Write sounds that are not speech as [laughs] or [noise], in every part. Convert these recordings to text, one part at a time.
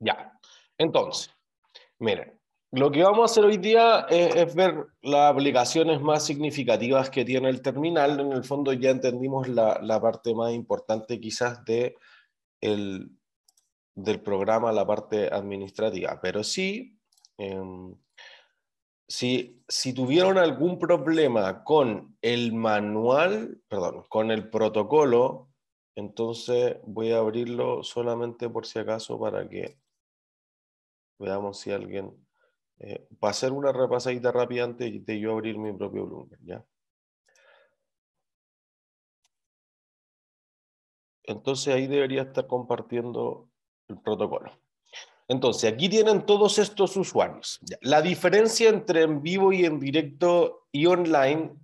Ya. Entonces, miren, lo que vamos a hacer hoy día es, ver las aplicaciones más significativas que tiene el terminal. En el fondo ya entendimos la, parte más importante quizás de del programa, la parte administrativa. Pero sí, em, si tuvieron algún problema con el manual, perdón, con el protocolo entonces voy a abrirlo solamente por si acaso para que veamos si alguien... Eh, va a hacer una repasadita rápida antes de yo abrir mi propio Bloomberg, ¿ya? Entonces ahí debería estar compartiendo el protocolo. Entonces, aquí tienen todos estos usuarios. La diferencia entre en vivo y en directo y online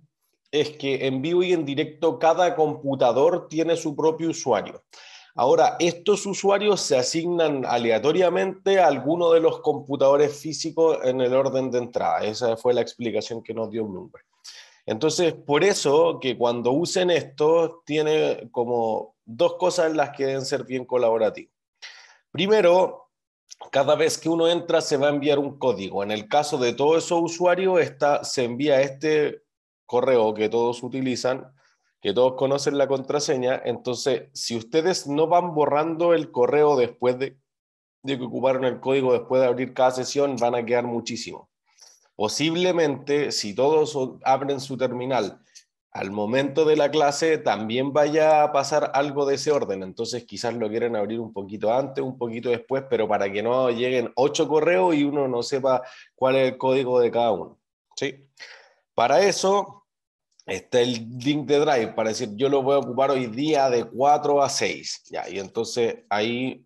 es que en vivo y en directo cada computador tiene su propio usuario. Ahora, estos usuarios se asignan aleatoriamente a alguno de los computadores físicos en el orden de entrada. Esa fue la explicación que nos dio Bloomberg. Entonces, por eso que cuando usen esto, tiene como dos cosas en las que deben ser bien colaborativos. Primero, cada vez que uno entra se va a enviar un código. En el caso de todos esos usuarios, está, se envía este correo que todos utilizan, que todos conocen la contraseña, entonces si ustedes no van borrando el correo después de, de que ocuparon el código, después de abrir cada sesión, van a quedar muchísimo. Posiblemente, si todos abren su terminal al momento de la clase también vaya a pasar algo de ese orden. Entonces quizás lo quieren abrir un poquito antes, un poquito después, pero para que no lleguen ocho correos y uno no sepa cuál es el código de cada uno. ¿Sí? Para eso está el link de Drive, para decir, yo lo voy a ocupar hoy día de 4 a 6. Ya, y entonces ahí,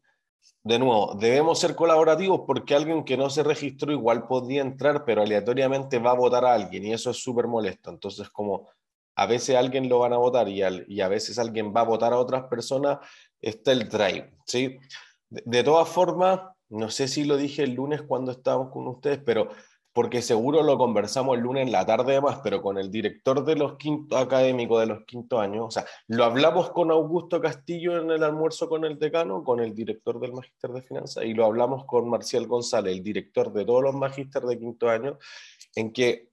de nuevo, debemos ser colaborativos porque alguien que no se registró igual podría entrar, pero aleatoriamente va a votar a alguien y eso es súper molesto. Entonces, como a veces alguien lo van a votar y, a veces alguien va a votar a otras personas, está el drive, ¿sí? de todas formas, no sé si lo dije el lunes cuando estábamos con ustedes, pero porque seguro lo conversamos el lunes en la tarde además, pero con el director de los quinto, académico de los quinto años, o sea, lo hablamos con Augusto Castillo en el almuerzo con el decano, con el director del magíster de finanzas, y lo hablamos con Marcial González, el director de todos los magíster de quinto año, en que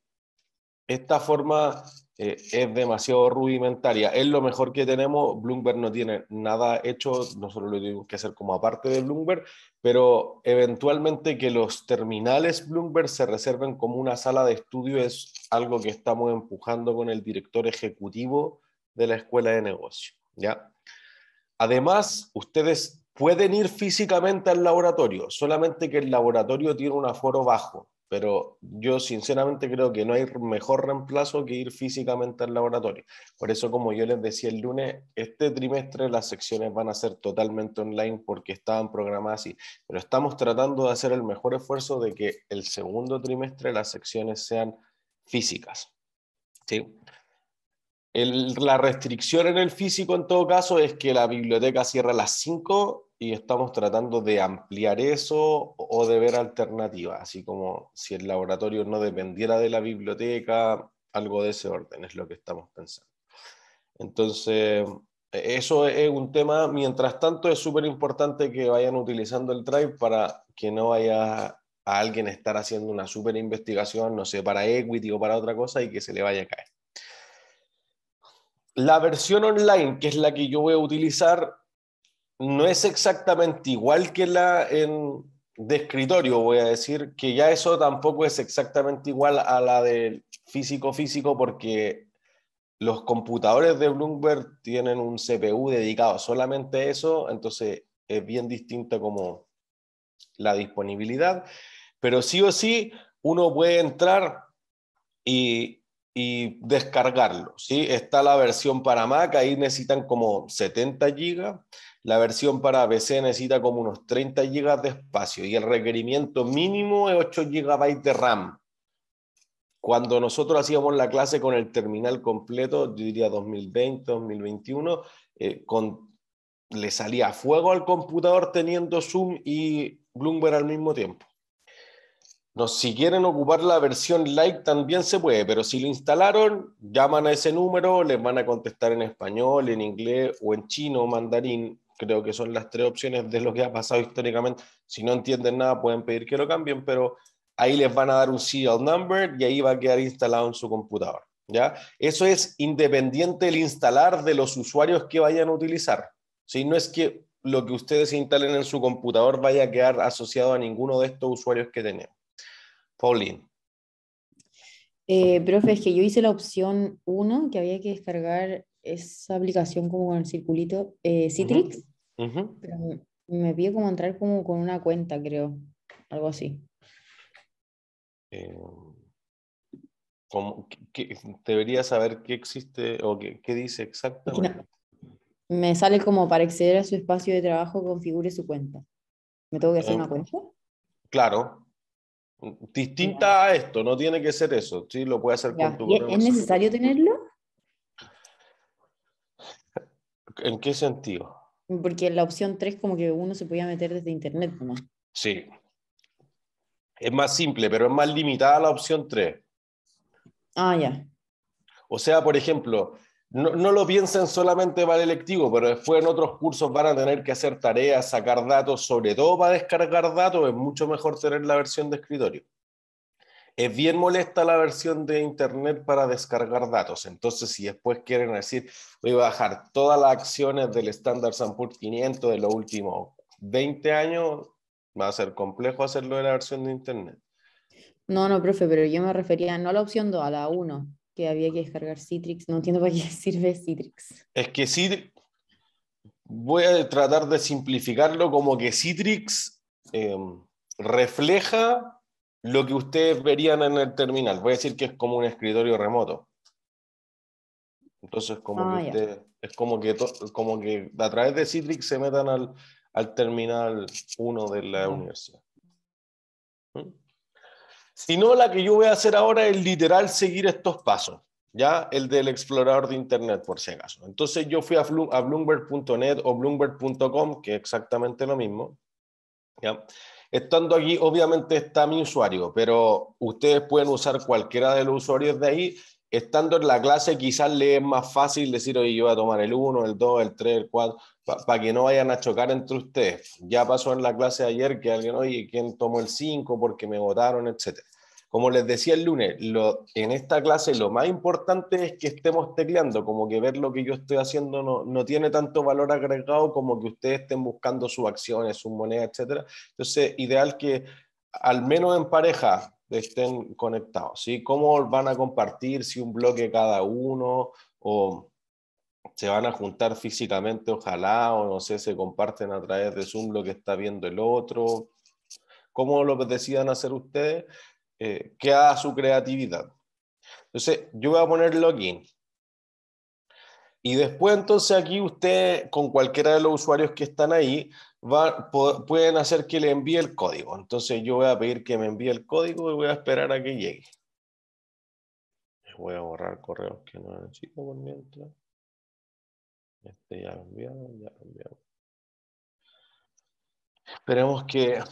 esta forma eh, es demasiado rudimentaria. Es lo mejor que tenemos. Bloomberg no tiene nada hecho, nosotros lo tenemos que hacer como aparte de Bloomberg, pero eventualmente que los terminales Bloomberg se reserven como una sala de estudio es algo que estamos empujando con el director ejecutivo de la Escuela de Negocio. ¿ya? Además, ustedes pueden ir físicamente al laboratorio, solamente que el laboratorio tiene un aforo bajo pero yo sinceramente creo que no hay mejor reemplazo que ir físicamente al laboratorio. Por eso, como yo les decía el lunes, este trimestre las secciones van a ser totalmente online porque estaban programadas así, pero estamos tratando de hacer el mejor esfuerzo de que el segundo trimestre las secciones sean físicas. ¿sí? la restricción en el físico, en todo caso, es que la biblioteca cierra a las 5 y estamos tratando de ampliar eso o de ver alternativas, así como si el laboratorio no dependiera de la biblioteca, algo de ese orden es lo que estamos pensando. Entonces, e-, eso es un tema, mientras tanto es súper importante que vayan utilizando el Drive para que no vaya a alguien estar haciendo una súper investigación, no sé, para equity o para otra cosa y que se le vaya a caer. La versión online, que es la que yo voy a utilizar, no es exactamente igual que la en, de escritorio, voy a decir, que ya eso tampoco es exactamente igual a la del físico-físico porque los computadores de Bloomberg tienen un CPU dedicado solamente a eso, entonces es bien distinta como la disponibilidad, pero sí o sí uno puede entrar y, descargarlo, ¿sí? Está la versión para Mac, ahí necesitan como 70 gigas la versión para PC necesita como unos 30 GB de espacio y el requerimiento mínimo es 8 GB de RAM. Cuando nosotros hacíamos la clase con el terminal completo, yo diría 2020, 2021, eh, con, le salía fuego al computador teniendo Zoom y Bloomberg al mismo tiempo. No, si quieren ocupar la versión light también se puede, pero si lo instalaron, llaman a ese número, les van a contestar en español, en inglés o en chino, mandarín, Creo que son las tres opciones de lo que ha pasado históricamente. Si no entienden nada, pueden pedir que lo cambien, pero ahí les van a dar un serial number y ahí va a quedar instalado en su computador. ¿ya? Eso es independiente del instalar de los usuarios que vayan a utilizar. si No es que lo que ustedes instalen en su computador vaya a quedar asociado a ninguno de estos usuarios que tenemos. Pauline. Eh, profe, es que yo hice la opción 1, que había que descargar esa aplicación como con el circulito eh, Citrix, me, pide como entrar como con una cuenta, creo, algo así. Eh, como, debería saber qué existe o qué, dice exactamente. Me sale como para acceder a su espacio de trabajo, configure su cuenta. ¿Me tengo que hacer ah, una cuenta? Claro. Distinta a esto, no tiene que ser eso. Sí, lo puede hacer ¿Es necesario tenerlo? ¿En qué sentido? Porque la opción 3 como que uno se podía meter desde internet, ¿no? Sí. Es más simple, pero es más limitada la opción 3. Ah, ya. O sea, por ejemplo, no, no, lo piensen solamente para el electivo, pero después en otros cursos van a tener que hacer tareas, sacar datos, sobre todo para descargar datos, es mucho mejor tener la versión de escritorio. Es bien molesta la versión de Internet para descargar datos. Entonces, si después quieren decir, voy a bajar todas las acciones del Standard Poor's 500 de los últimos 20 años, va a ser complejo hacerlo en la versión de Internet. No, no, profe, pero yo me refería no a la opción 2, a la 1, que había que descargar Citrix. No entiendo para qué [laughs] sirve Citrix. Es que sí, voy a tratar de simplificarlo como que Citrix em, refleja lo que ustedes verían en el terminal. Voy a decir que es como un escritorio remoto. Entonces, como ah, que es como que, como que a través de Citrix se metan al, al terminal 1 de la universidad. ¿Mm? Si no, la que yo voy a hacer ahora es literal seguir estos pasos, ya el del explorador de Internet, por si acaso. Entonces, yo fui a, a bloomberg.net o bloomberg.com, que es exactamente lo mismo. ¿ya? Estando aquí, obviamente está mi usuario, pero ustedes pueden usar cualquiera de los usuarios de ahí. Estando en la clase, quizás le es más fácil decir, oye, yo voy a tomar el 1, el 2, el 3, el 4, para que no vayan a chocar entre ustedes. Ya pasó en la clase ayer que alguien, oye, ¿quién tomó el 5 porque me votaron, etcétera? Como les decía el lunes, lo, en esta clase lo más importante es que estemos tecleando, como que ver lo que yo estoy haciendo no, tiene tanto valor agregado como que ustedes estén buscando sus acciones, sus monedas, etc. Entonces, ideal que al menos en pareja estén conectados, ¿Cómo van a compartir? Si un bloque cada uno o se van a juntar físicamente, ojalá, o no sé, se comparten a través de Zoom lo que está viendo el otro. ¿Cómo lo decidan hacer ustedes? Eh, que haga su creatividad. Entonces, yo voy a poner login. Y después, entonces, aquí usted, con cualquiera de los usuarios que están ahí, va, pueden hacer que le envíe el código. Entonces, yo voy a pedir que me envíe el código y voy a esperar a que llegue. Voy a borrar correos que no necesito por mientras. Este ya lo enviamos, ya lo Esperemos que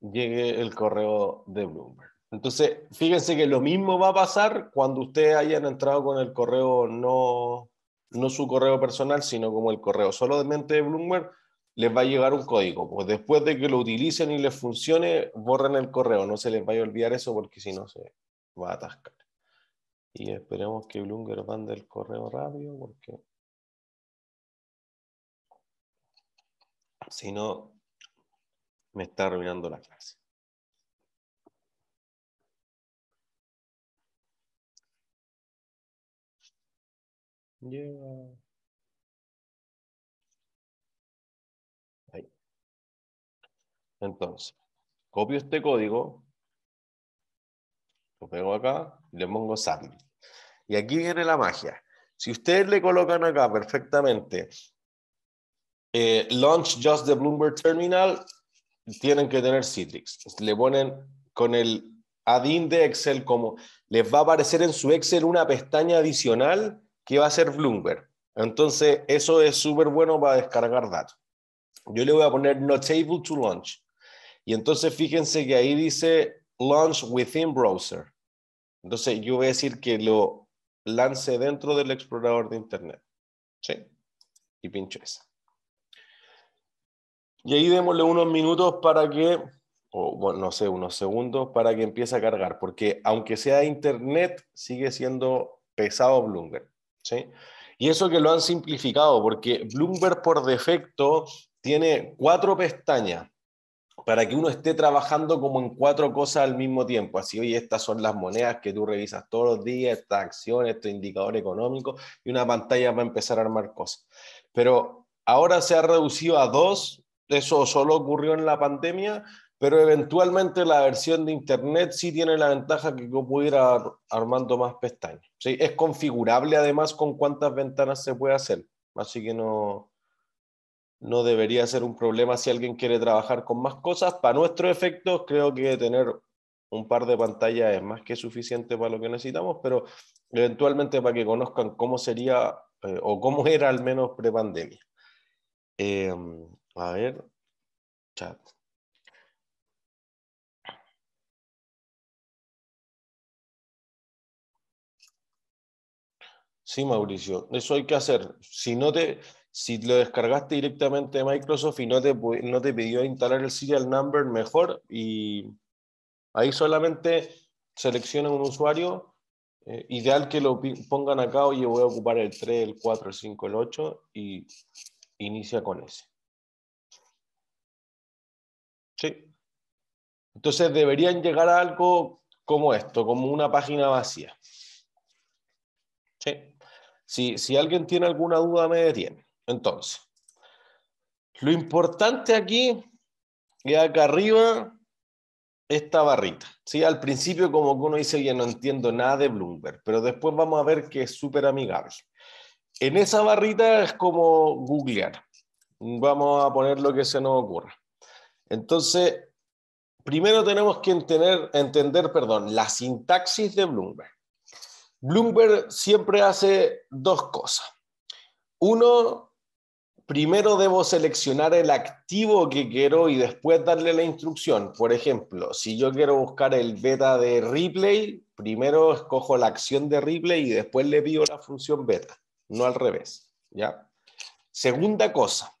llegue el correo de Bloomberg. Entonces, fíjense que lo mismo va a pasar cuando ustedes hayan entrado con el correo, no, su correo personal, sino como el correo solo de mente de Bloomberg, les va a llegar un código. Pues después de que lo utilicen y les funcione, borren el correo. No se les vaya a olvidar eso porque si no se va a atascar. Y esperemos que Bloomberg mande el correo rápido porque si no, me está arruinando la clase. Ahí. Entonces, copio este código, lo pego acá y le pongo save Y aquí viene la magia. Si ustedes le colocan acá perfectamente, eh, launch just the Bloomberg Terminal, tienen que tener Citrix. Le ponen con el add-in de Excel como les va a aparecer en su Excel una pestaña adicional que va a ser Bloomberg. Entonces, eso es súper bueno para descargar datos. Yo le voy a poner no table to launch. Y entonces fíjense que ahí dice launch within browser. Entonces, yo voy a decir que lo lance dentro del explorador de Internet. ¿Sí? Y pincho esa. Y ahí démosle unos minutos para que, o bueno, no sé, unos segundos para que empiece a cargar, porque aunque sea Internet, sigue siendo pesado Bloomberg. Y eso que lo han simplificado, porque Bloomberg por defecto tiene cuatro pestañas para que uno esté trabajando como en cuatro cosas al mismo tiempo. Así, oye, estas son las monedas que tú revisas todos los días, estas acciones, este indicador económico, y una pantalla para empezar a armar cosas. Pero ahora se ha reducido a dos, eso solo ocurrió en la pandemia, pero eventualmente la versión de Internet sí tiene la ventaja que yo puedo ir armando más pestañas. Es configurable además con cuántas ventanas se puede hacer, así que no, debería ser un problema si alguien quiere trabajar con más cosas. Para nuestro efecto, creo que tener un par de pantallas es más que suficiente para lo que necesitamos, pero eventualmente para que conozcan cómo sería eh, o cómo era al menos pre pandemia em, a ver, chat. Sí, Mauricio, eso hay que hacer. Si no te, si lo descargaste directamente de Microsoft y no te, no te pidió instalar el serial number, mejor. Y ahí solamente seleccionan un usuario. Eh, ideal que lo pongan acá, oye, voy a ocupar el 3, el 4, el 5, el 8 y inicia con ese. Sí. Entonces deberían llegar a algo como esto, como una página vacía. Sí. Si, alguien tiene alguna duda, me detiene. Entonces, lo importante aquí es acá arriba esta barrita. ¿sí? Al principio como que uno dice, ya no entiendo nada de Bloomberg, pero después vamos a ver que es súper amigable. En esa barrita es como googlear. Vamos a poner lo que se nos ocurra. Entonces, primero tenemos que entender, entender perdón, la sintaxis de Bloomberg. Bloomberg siempre hace dos cosas. Uno, primero debo seleccionar el activo que quiero y después darle la instrucción. Por ejemplo, si yo quiero buscar el beta de replay, primero escojo la acción de replay y después le pido la función beta, no al revés, ¿ya? Segunda cosa,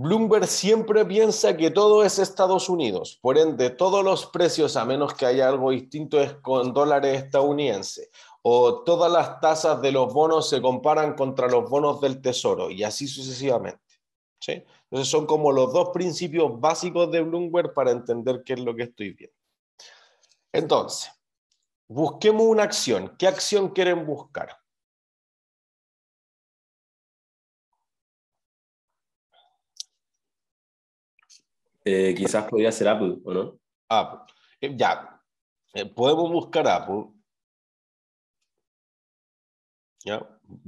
Bloomberg siempre piensa que todo es Estados Unidos, por ende todos los precios, a menos que haya algo distinto, es con dólares estadounidenses, o todas las tasas de los bonos se comparan contra los bonos del Tesoro, y así sucesivamente. ¿sí? Entonces son como los dos principios básicos de Bloomberg para entender qué es lo que estoy viendo. Entonces, busquemos una acción. ¿Qué acción quieren buscar? Eh, quizás podría ser Apple, ¿o no? Apple. Eh, ya, eh, podemos buscar Apple. Ya,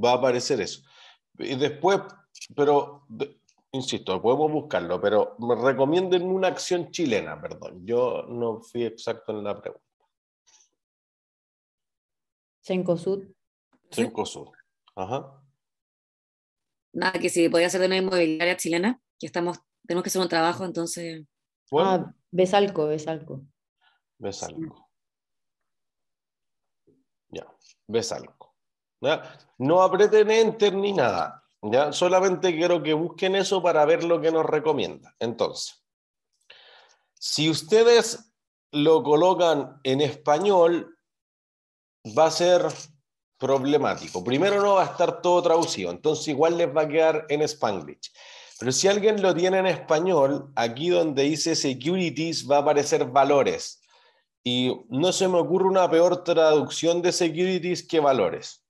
va a aparecer eso. Y después, pero, insisto, podemos buscarlo, pero me recomienden una acción chilena, perdón. Yo no fui exacto en la pregunta. Cinco sud ajá. Nada, que si podría ser de una inmobiliaria chilena, que estamos tenemos que hacer un trabajo, entonces... Ah, ves Ah, Besalco, Besalco. ves algo. Ya, Besalco. No apreten enter ni nada. ¿ya? Solamente quiero que busquen eso para ver lo que nos recomienda. Entonces, si ustedes lo colocan en español, va a ser problemático. Primero no va a estar todo traducido, entonces igual les va a quedar en spanglish. Pero si alguien lo tiene en español, aquí donde dice securities va a aparecer valores. Y no se me ocurre una peor traducción de securities que valores.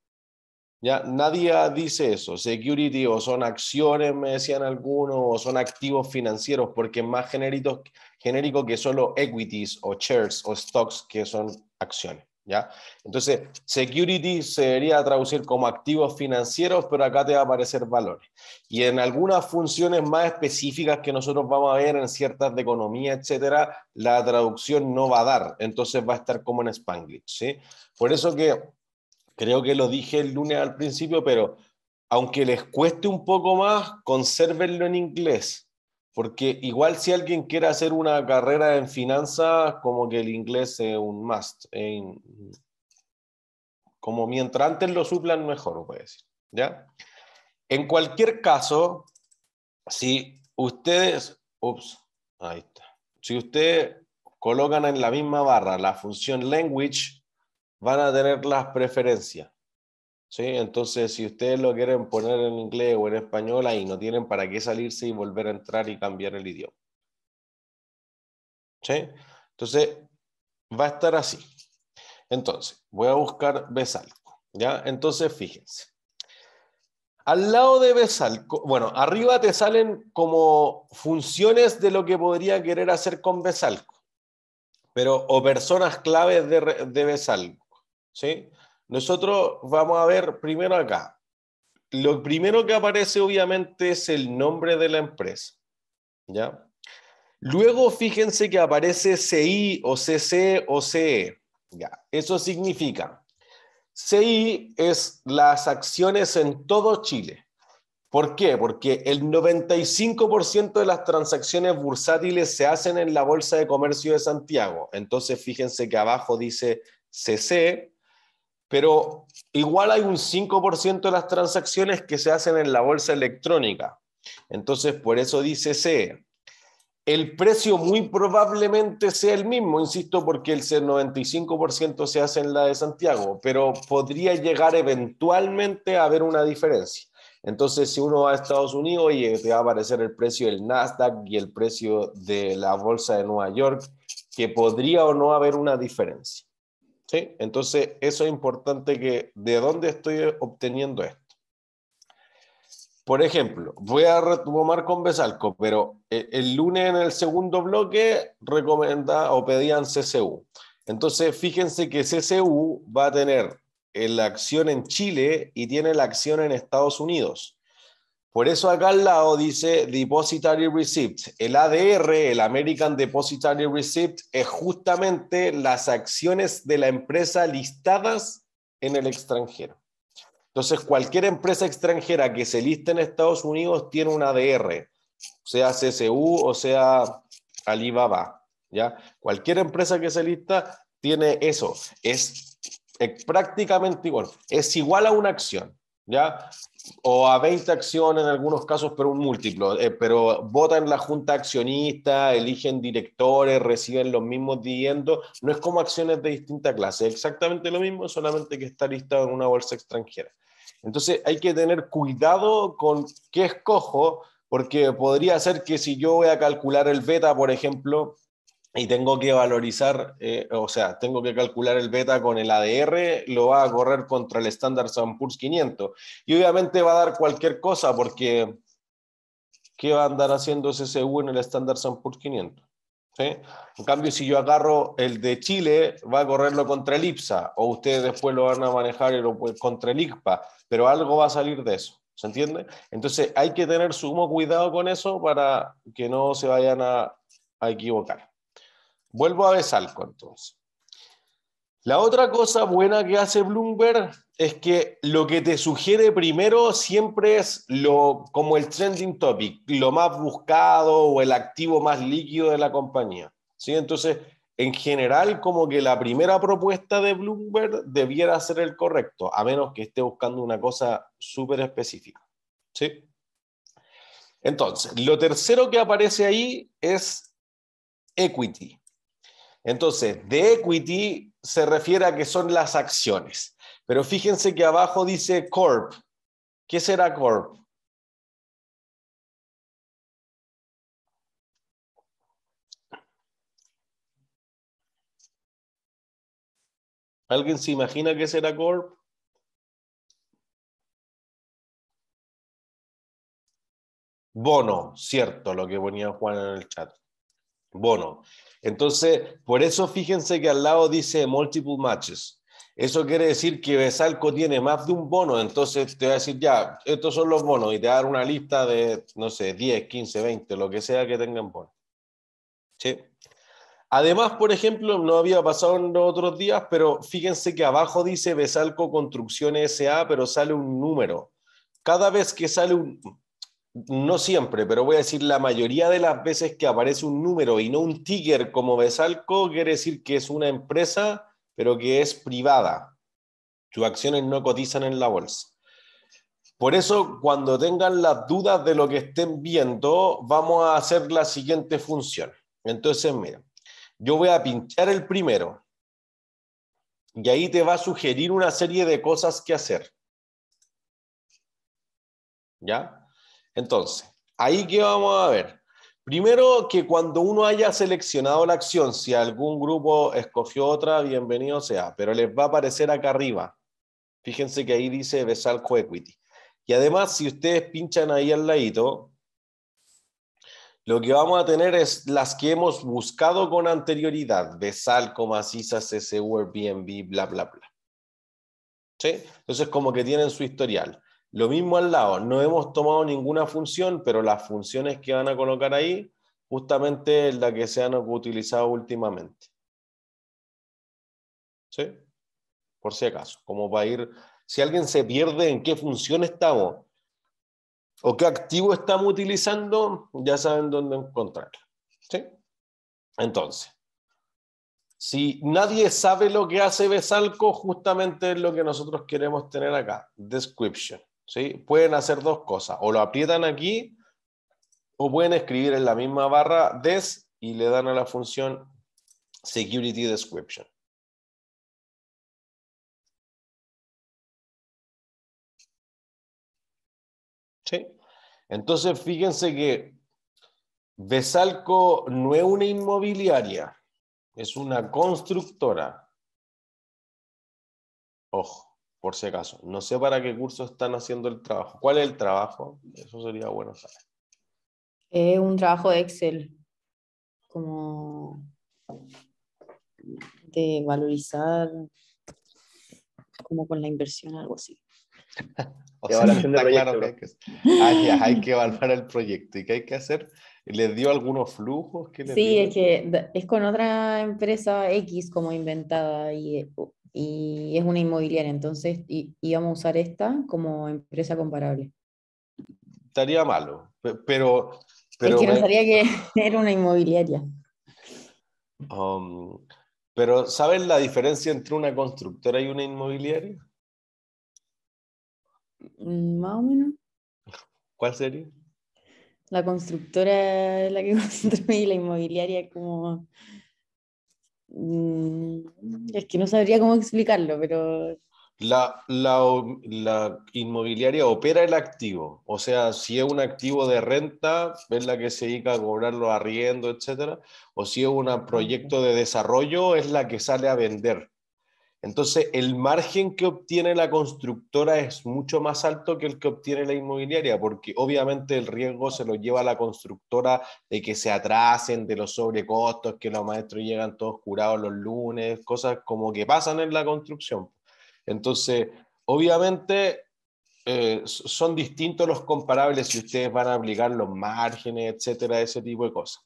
Ya nadie dice eso. Security o son acciones, me decían algunos, o son activos financieros, porque es más genérico que solo equities o shares o stocks que son acciones. ¿ya? Entonces, security se debería traducir como activos financieros, pero acá te va a aparecer valores. Y en algunas funciones más específicas que nosotros vamos a ver en ciertas de economía, etcétera, la traducción no va a dar, entonces va a estar como en Spanglish, ¿sí? Por eso que creo que lo dije el lunes al principio, pero aunque les cueste un poco más, consérvenlo en inglés porque igual si alguien quiere hacer una carrera en finanzas, como que el inglés es un must. como mientras antes lo suplan, mejor, puede decir. En cualquier caso, si ustedes, ahí está. Si ustedes colocan en la misma barra la función language, van a tener las preferencias. ¿sí? Entonces, si ustedes lo quieren poner en inglés o en español, ahí no tienen para qué salirse y volver a entrar y cambiar el idioma. ¿Sí? Entonces, va a estar así. Entonces, voy a buscar Besalco, ¿ya? Entonces, fíjense. Al lado de Besalco, bueno, arriba te salen como funciones de lo que podría querer hacer con Besalco, pero, o personas claves de, de Besalco, ¿sí? Nosotros vamos a ver primero acá. Lo primero que aparece obviamente es el nombre de la empresa. ¿Ya? Luego fíjense que aparece CI o CC o CE. ¿Ya? Eso significa, CI es las acciones en todo Chile. ¿Por qué? Porque el 95% de las transacciones bursátiles se hacen en la Bolsa de Comercio de Santiago. Entonces, fíjense que abajo dice CC pero igual hay un 5% de las transacciones que se hacen en la bolsa electrónica. Entonces, por eso dice C. El precio muy probablemente sea el mismo, insisto, porque el 95% se hace en la de Santiago, pero podría llegar eventualmente a haber una diferencia. Entonces, si uno va a Estados Unidos, y te va a aparecer el precio del Nasdaq y el precio de la bolsa de Nueva York, que podría o no haber una diferencia. Entonces, eso es importante que de dónde estoy obteniendo esto. Por ejemplo, voy a retomar con Besalco, pero e-, el, lunes en el segundo bloque recomienda o pedían CCU. Entonces, fíjense que CCU va a tener eh, la acción en Chile y tiene la acción en Estados Unidos. Por eso acá al lado dice Depository Receipt. El ADR, el American Depositary Receipt, es justamente las acciones de la empresa listadas en el extranjero. Entonces, cualquier empresa extranjera que se liste en Estados Unidos tiene un ADR, sea CCU o sea Alibaba. ¿ya? Cualquier empresa que se lista tiene eso. Es, es prácticamente igual. Es igual a una acción. ¿ya? O a 20 acciones en algunos casos, pero un múltiplo. Eh, pero votan la junta accionista, eligen directores, reciben los mismos dividendos. No es como acciones de distinta clase, exactamente lo mismo, solamente que está listado en una bolsa extranjera. Entonces hay que tener cuidado con qué escojo, porque podría ser que si yo voy a calcular el beta, por ejemplo, y tengo que valorizar, eh, o sea, tengo que calcular el beta con el ADR, lo va a correr contra el Standard Poor's 500. Y obviamente va a dar cualquier cosa porque ¿qué va a andar haciendo ese SSU en el Standard Poor's 500? ¿Sí? En cambio, si yo agarro el de Chile, va a correrlo contra el IPSA o ustedes después lo van a manejar contra el ICPA, pero algo va a salir de eso. ¿Se entiende? Entonces hay que tener sumo cuidado con eso para que no se vayan a equivocar. Vuelvo a Besalco entonces. La otra cosa buena que hace Bloomberg es que lo que te sugiere primero siempre es lo, como el trending topic, lo más buscado o el activo más líquido de la compañía. ¿sí? Entonces, en general, como que la primera propuesta de Bloomberg debiera ser el correcto, a menos que esté buscando una cosa súper específica. Entonces, lo tercero que aparece ahí es equity. Entonces, de equity se refiere a que son las acciones. Pero fíjense que abajo dice corp. ¿Qué será corp? ¿Alguien se imagina qué será corp? Bono, cierto, lo que ponía Juan en el chat. Bono. Entonces, por eso fíjense que al lado dice multiple matches. Eso quiere decir que Besalco tiene más de un bono, entonces te va a decir, ya, estos son los bonos, y te va dar una lista de, no sé, 10, 15, 20, lo que sea que tengan bonos. ¿Sí? Además, por ejemplo, no había pasado en otros días, pero fíjense que abajo dice Besalco Construcciones SA, pero sale un número. Cada vez que sale un, no siempre, pero voy a decir la mayoría de las veces que aparece un número y no un ticker como Besalco, quiere decir que es una empresa, pero que es privada. Sus acciones no cotizan en la bolsa. Por eso, cuando tengan las dudas de lo que estén viendo, vamos a hacer la siguiente función. Entonces, mira, yo voy a pinchar el primero y ahí te va a sugerir una serie de cosas que hacer. ¿Ya? Entonces, ahí qué vamos a ver. Primero, que cuando uno haya seleccionado la acción, si algún grupo escogió otra, bienvenido sea, pero les va a aparecer acá arriba. Fíjense que ahí dice Besalco Equity. Y además, si ustedes pinchan ahí al ladito, lo que vamos a tener es las que hemos buscado con anterioridad, Besalco, macizas CSU, Airbnb, bla, bla, bla. ¿Sí? Entonces, como que tienen su historial. Lo mismo al lado, no hemos tomado ninguna función, pero las funciones que van a colocar ahí, justamente es la que se han utilizado últimamente. ¿Sí? Por si acaso, como para ir, si alguien se pierde en qué función estamos o qué activo estamos utilizando, ya saben dónde encontrarlo. ¿Sí? Entonces, si nadie sabe lo que hace Besalco, justamente es lo que nosotros queremos tener acá, description. Pueden hacer dos cosas, o lo aprietan aquí, o pueden escribir en la misma barra des y le dan a la función security description. Entonces, fíjense que Besalco no es una inmobiliaria, es una constructora. Ojo por si acaso. No sé para qué curso están haciendo el trabajo. ¿Cuál es el trabajo? Eso sería bueno saber. Es un trabajo de Excel, como de valorizar, como con la inversión, algo así. [laughs] o sea, está claro que hay que, hay que evaluar el proyecto y que hay que hacer. ¿Les dio algunos flujos? sí, es que es con otra empresa X como inventada y y es una inmobiliaria, entonces íbamos a usar esta como empresa comparable. Estaría malo, pero... pero es que que [laughs] era una inmobiliaria. Um, pero ¿sabes la diferencia entre una constructora y una inmobiliaria? Mm, más o menos. ¿Cuál sería? La constructora es la que [laughs] construye y la inmobiliaria como Mm, es que no sabría cómo explicarlo, pero... La, la, inmobiliaria opera el activo, o sea, si es un activo de renta, es la que se dedica a cobrar los etcétera etc. O si es un proyecto de desarrollo, es la que sale a vender. Entonces, el margen que obtiene la constructora es mucho más alto que el que obtiene la inmobiliaria, porque obviamente el riesgo se lo lleva a la constructora de que se atrasen, de los sobrecostos, que los maestros llegan todos curados los lunes, cosas como que pasan en la construcción. Entonces, obviamente eh, son distintos los comparables si ustedes van a aplicar los márgenes, etcétera, ese tipo de cosas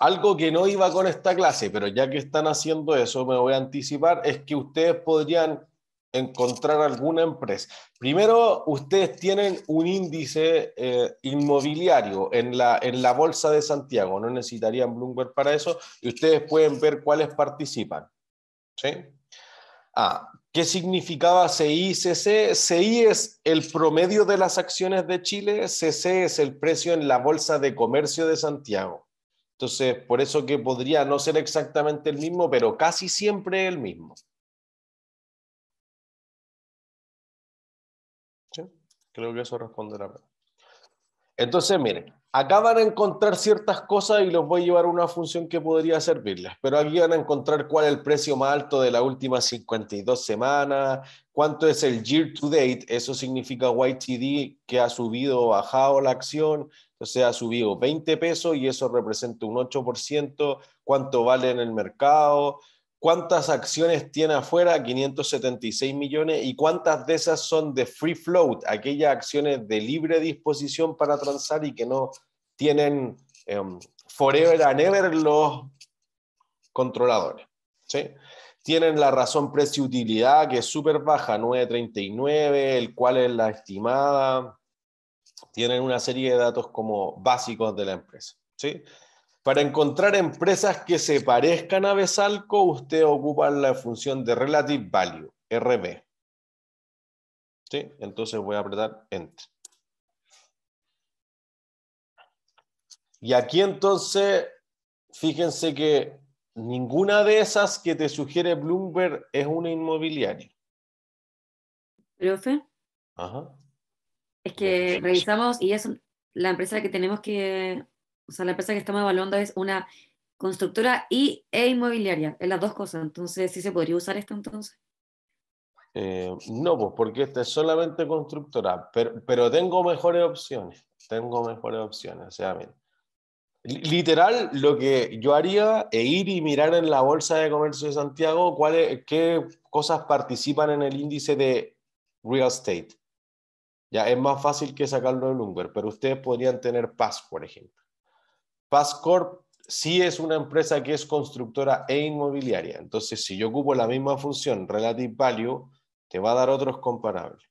algo que no iba con esta clase, pero ya que están haciendo eso, me voy a anticipar, es que ustedes podrían encontrar alguna empresa. Primero, ustedes tienen un índice eh, inmobiliario en la, en la Bolsa de Santiago, no necesitarían Bloomberg para eso, y ustedes pueden ver cuáles participan. ¿Sí? Ah, ¿Qué significaba CI, CC? CI es el promedio de las acciones de Chile, CC es el precio en la Bolsa de Comercio de Santiago. Entonces, por eso que podría no ser exactamente el mismo, pero casi siempre el mismo. Creo que eso responde Entonces, miren, acá van a encontrar ciertas cosas y los voy a llevar a una función que podría servirles, pero aquí van a encontrar cuál es el precio más alto de las últimas 52 semanas, cuánto es el year to date, eso significa YTD que ha subido o bajado la acción, o sea, subido 20 pesos y eso representa un 8%. ¿Cuánto vale en el mercado? ¿Cuántas acciones tiene afuera? 576 millones. ¿Y cuántas de esas son de free float? Aquellas acciones de libre disposición para transar y que no tienen em, forever and ever los controladores. ¿sí? Tienen la razón precio-utilidad que es súper baja, 9.39, el cual es la estimada tienen una serie de datos como básicos de la empresa. ¿sí? Para encontrar empresas que se parezcan a Besalco, usted ocupa la función de Relative Value, RB. ¿Sí? Entonces voy a apretar Enter. Y aquí entonces, fíjense que ninguna de esas que te sugiere Bloomberg es una inmobiliaria. sé? Ajá. Es que revisamos y es la empresa que tenemos que, o sea, la empresa que estamos evaluando es una constructora y, e inmobiliaria, es las dos cosas. Entonces, ¿sí se podría usar esto entonces? Eh, no, pues porque esta es solamente constructora, pero, tengo mejores opciones, tengo mejores opciones. O sea, literal, lo que yo haría es ir y mirar en la Bolsa de Comercio de Santiago cuáles, qué cosas participan en el índice de real estate ya es más fácil que sacarlo de Bloomberg, pero ustedes podrían tener PAS, por ejemplo. Paz Corp sí es una empresa que es constructora e inmobiliaria. Entonces, si yo ocupo la misma función, Relative Value, te va a dar otros comparables.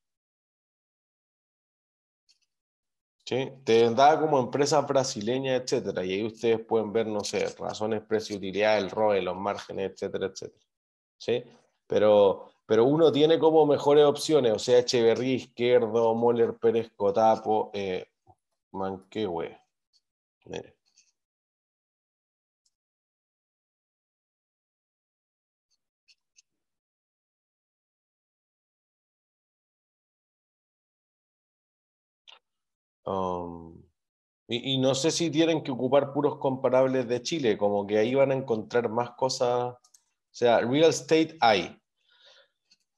¿Sí? Te da como empresa brasileña, etcétera. Y ahí ustedes pueden ver, no sé, razones, precio, utilidad, el ROE, los márgenes, etcétera, etcétera. ¿Sí? Pero pero uno tiene como mejores opciones, o sea, Echeverrí Izquierdo, Moller Pérez Cotapo, eh, Manquehue. Mire. Um, y, y, no sé si tienen que ocupar puros comparables de Chile, como que ahí van a encontrar más cosas. O sea, real estate hay,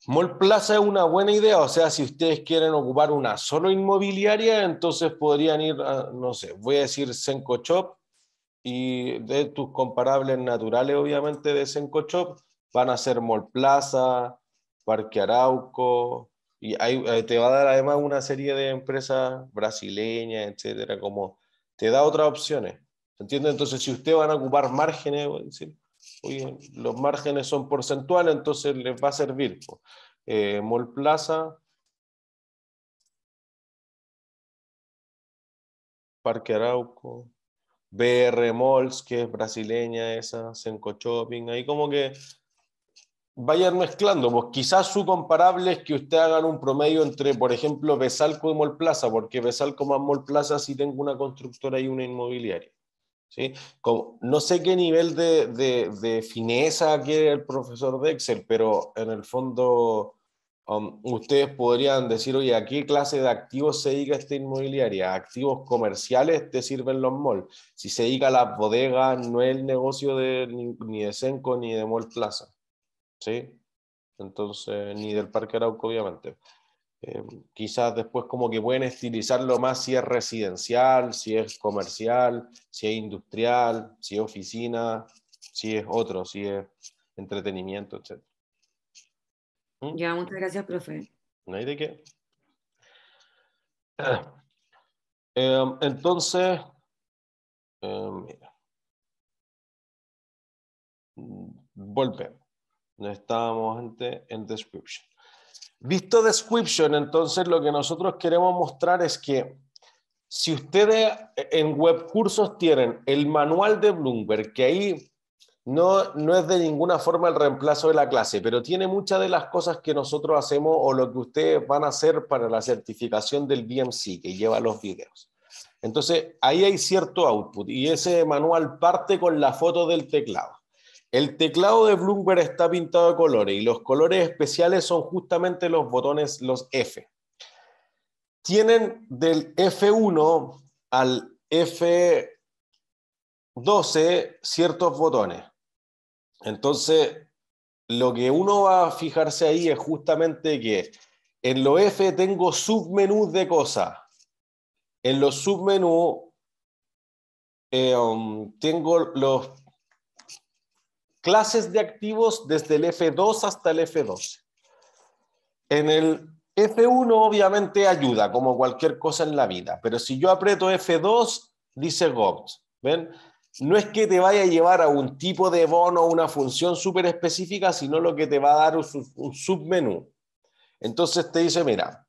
Mall Plaza es una buena idea, o sea, si ustedes quieren ocupar una solo inmobiliaria, entonces podrían ir, a, no sé, voy a decir Senco Shop y de tus comparables naturales, obviamente, de Senco Shop, van a ser Mall Plaza, Parque Arauco, y eh, te va a dar además una serie de empresas brasileñas, etcétera, como te da otras opciones. ¿Entiendes? Entonces, si ustedes van a ocupar márgenes, voy a decir, los márgenes son porcentuales, entonces les va a servir. Eh, Plaza, Parque Arauco, BR Malls, que es brasileña esa, Senco Shopping, ahí como que vayan mezclando, pues quizás su comparable es que usted hagan un promedio entre, por ejemplo, Besalco y Plaza, porque Besalco más Plaza sí tengo una constructora y una inmobiliaria. Como, no sé qué nivel de, de, de, fineza quiere el profesor de Excel, pero en el fondo um, ustedes podrían decir, oye, ¿a qué clase de activos se dedica esta inmobiliaria? ¿Activos comerciales te sirven los malls? Si se dedica a las bodegas, no es el negocio de, ni, de Senco ni de Mall Plaza, ¿sí? Entonces, ni del Parque Arauco, obviamente. Eh, quizás después como que pueden estilizarlo más si es residencial, si es comercial, si es industrial, si es oficina, si es otro, si es entretenimiento, etc. ¿Mm? Ya, muchas gracias, profe. No hay de qué. Ah. Em, entonces, eh, mira. volvemos. Mm, Estábamos antes en description. Visto description, entonces lo que nosotros queremos mostrar es que si ustedes en web cursos tienen el manual de Bloomberg, que ahí no, no es de ninguna forma el reemplazo de la clase, pero tiene muchas de las cosas que nosotros hacemos o lo que ustedes van a hacer para la certificación del BMC que lleva los videos. Entonces, ahí hay cierto output y ese manual parte con la foto del teclado. El teclado de Bloomberg está pintado de colores y los colores especiales son justamente los botones, los F. Tienen del F1 al F12 ciertos botones. Entonces, lo que uno va a fijarse ahí es justamente que en los F tengo submenús de cosas. En los submenús eh, um, tengo los clases de activos desde el F2 hasta el f 2 En el F1 obviamente ayuda, como cualquier cosa en la vida, pero si yo aprieto F2, dice GOPS, ¿ven? No es que te vaya a llevar a un tipo de bono o una función súper específica, sino lo que te va a dar un, un submenú. Entonces te dice, mira,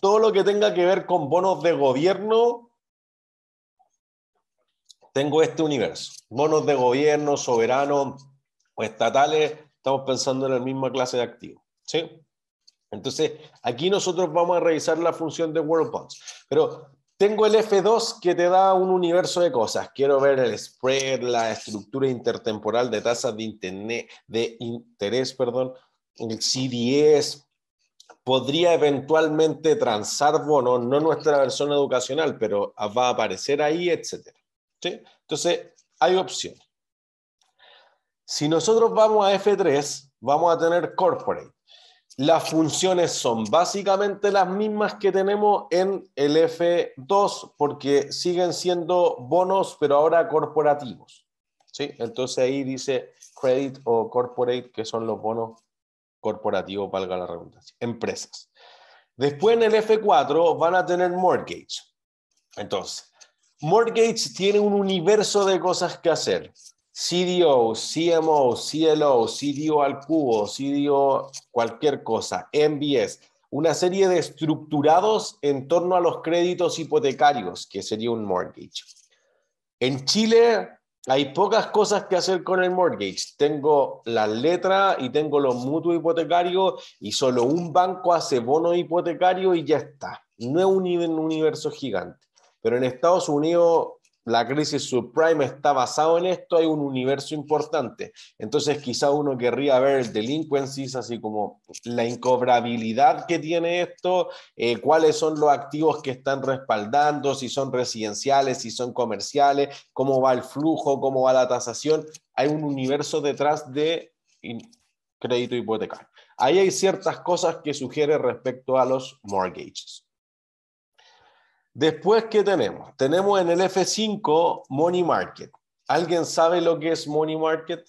todo lo que tenga que ver con bonos de gobierno tengo este universo. Bonos de gobierno, soberanos o estatales, estamos pensando en la misma clase de activos. ¿sí? Entonces, aquí nosotros vamos a revisar la función de World Bonds. Pero tengo el F2 que te da un universo de cosas. Quiero ver el spread, la estructura intertemporal de tasas de, interés, perdón, el CDS. Podría eventualmente transar bonos, no nuestra versión educacional, pero va a aparecer ahí, etcétera. Entonces, hay opción. Si nosotros vamos a F3, vamos a tener corporate. Las funciones son básicamente las mismas que tenemos en el F2 porque siguen siendo bonos, pero ahora corporativos. Entonces ahí dice credit o corporate, que son los bonos corporativos, valga la redundancia, empresas. Después en el F4 van a tener mortgage. Entonces, Mortgage tiene un universo de cosas que hacer. CDO, CMO, CLO, CDO al cubo, CDO cualquier cosa, MBS, una serie de estructurados en torno a los créditos hipotecarios, que sería un mortgage. En Chile hay pocas cosas que hacer con el mortgage. Tengo la letra y tengo los mutuos hipotecarios y solo un banco hace bono hipotecario y ya está. No es un universo gigante. Pero en Estados Unidos la crisis subprime está basada en esto, hay un universo importante. Entonces quizá uno querría ver el delinquencies, así como la incobrabilidad que tiene esto, eh, cuáles son los activos que están respaldando, si son residenciales, si son comerciales, cómo va el flujo, cómo va la tasación. Hay un universo detrás de crédito hipotecario. Ahí hay ciertas cosas que sugiere respecto a los mortgages. Después, ¿qué tenemos? Tenemos en el F5 Money Market. ¿Alguien sabe lo que es Money Market?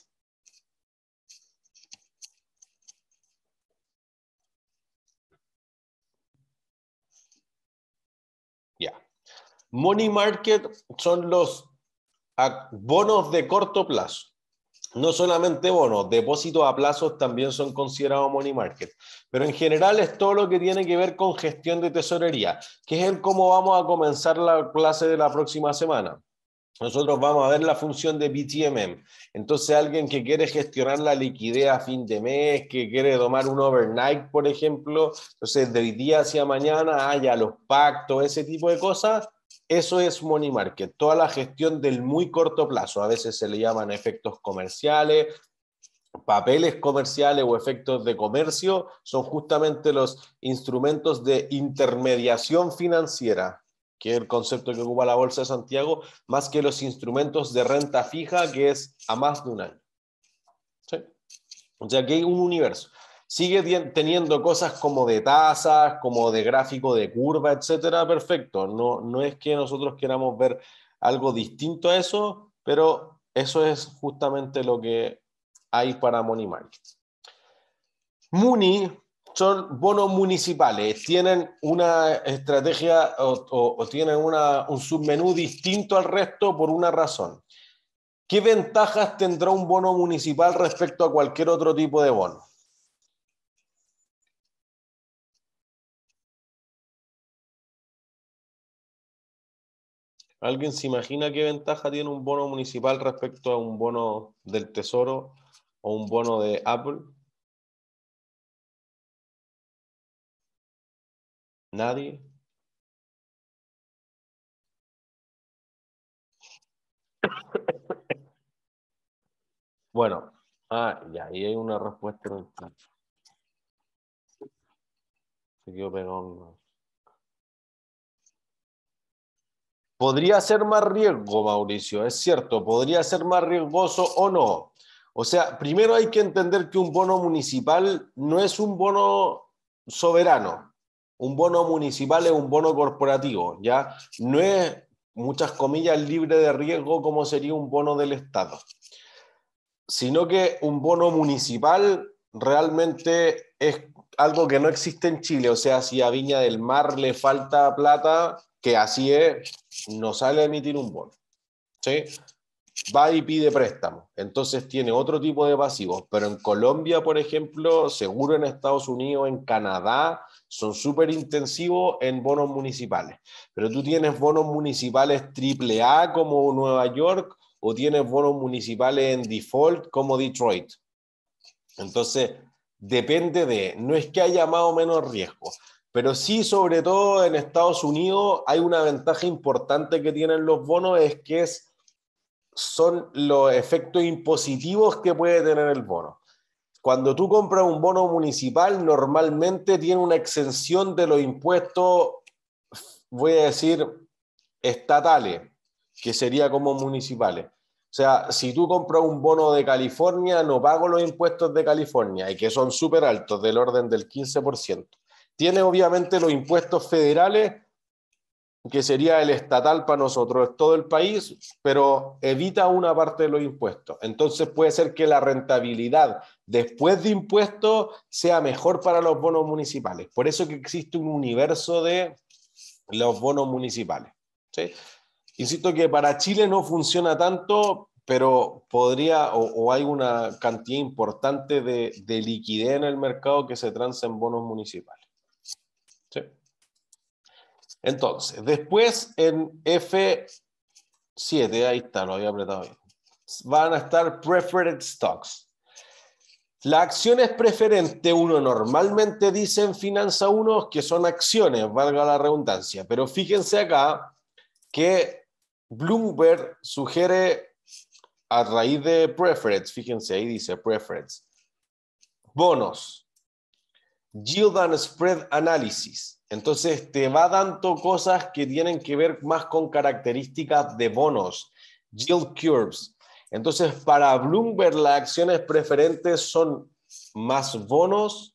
Ya. Money Market son los bonos de corto plazo. No solamente bonos, depósitos a plazos también son considerados money market, pero en general es todo lo que tiene que ver con gestión de tesorería, que es el cómo vamos a comenzar la clase de la próxima semana. Nosotros vamos a ver la función de BTMM. Entonces, alguien que quiere gestionar la liquidez a fin de mes, que quiere tomar un overnight, por ejemplo, entonces de hoy día hacia mañana, haya los pactos, ese tipo de cosas, eso es money market, toda la gestión del muy corto plazo. A veces se le llaman efectos comerciales, papeles comerciales o efectos de comercio. Son justamente los instrumentos de intermediación financiera, que es el concepto que ocupa la Bolsa de Santiago, más que los instrumentos de renta fija, que es a más de un año. O sea que hay un universo sigue teniendo cosas como de tasas, como de gráfico de curva, etcétera, perfecto. No, no es que nosotros queramos ver algo distinto a eso, pero eso es justamente lo que hay para Money Market. Muni son bonos municipales, tienen una estrategia o, tienen un submenú distinto al resto por una razón. ¿Qué ventajas tendrá un bono municipal respecto a cualquier otro tipo de bono? ¿Alguien se imagina qué ventaja tiene un bono municipal respecto a un bono del Tesoro o un bono de Apple? ¿Nadie? Bueno, ah, ahí hay una respuesta podría ser más riesgo, Mauricio, es cierto, podría ser más riesgoso o no. O sea, primero hay que entender que un bono municipal no es un bono soberano. Un bono municipal es un bono corporativo, ¿ya? No es, muchas comillas, libre de riesgo como sería un bono del Estado, sino que un bono municipal realmente es algo que no existe en Chile. O sea, si a Viña del Mar le falta plata, que así es, no sale a emitir un bono. ¿sí? Va y pide préstamo. Entonces tiene otro tipo de pasivos, pero en Colombia, por ejemplo, seguro en Estados Unidos, en Canadá, son súper intensivos en bonos municipales. Pero tú tienes bonos municipales triple A como Nueva York o tienes bonos municipales en default como Detroit. Entonces, depende de, no es que haya más o menos riesgo, pero sí, sobre todo en Estados Unidos, hay una ventaja importante que tienen los bonos, es que es, son los efectos impositivos que puede tener el bono. Cuando tú compras un bono municipal, normalmente tiene una exención de los impuestos, voy a decir, estatales, que sería como municipales. O sea, si tú compras un bono de California, no pago los impuestos de California, y que son súper altos, del orden del 15%. Tiene obviamente los impuestos federales, que sería el estatal para nosotros, todo el país, pero evita una parte de los impuestos. Entonces puede ser que la rentabilidad después de impuestos sea mejor para los bonos municipales. Por eso que existe un universo de los bonos municipales. Insisto que para Chile no funciona tanto, pero podría o, hay una cantidad importante de, de liquidez en el mercado que se transa en bonos municipales. Entonces, después en F7, ahí está, lo había apretado bien, van a estar preferred stocks. Las acciones preferente, uno normalmente dice en Finanza 1 que son acciones, valga la redundancia, pero fíjense acá que Bloomberg sugiere a raíz de Preference, fíjense ahí dice Preference. bonos, yield and spread analysis, entonces te va dando cosas que tienen que ver más con características de bonos, yield curves. Entonces para Bloomberg las acciones preferentes son más bonos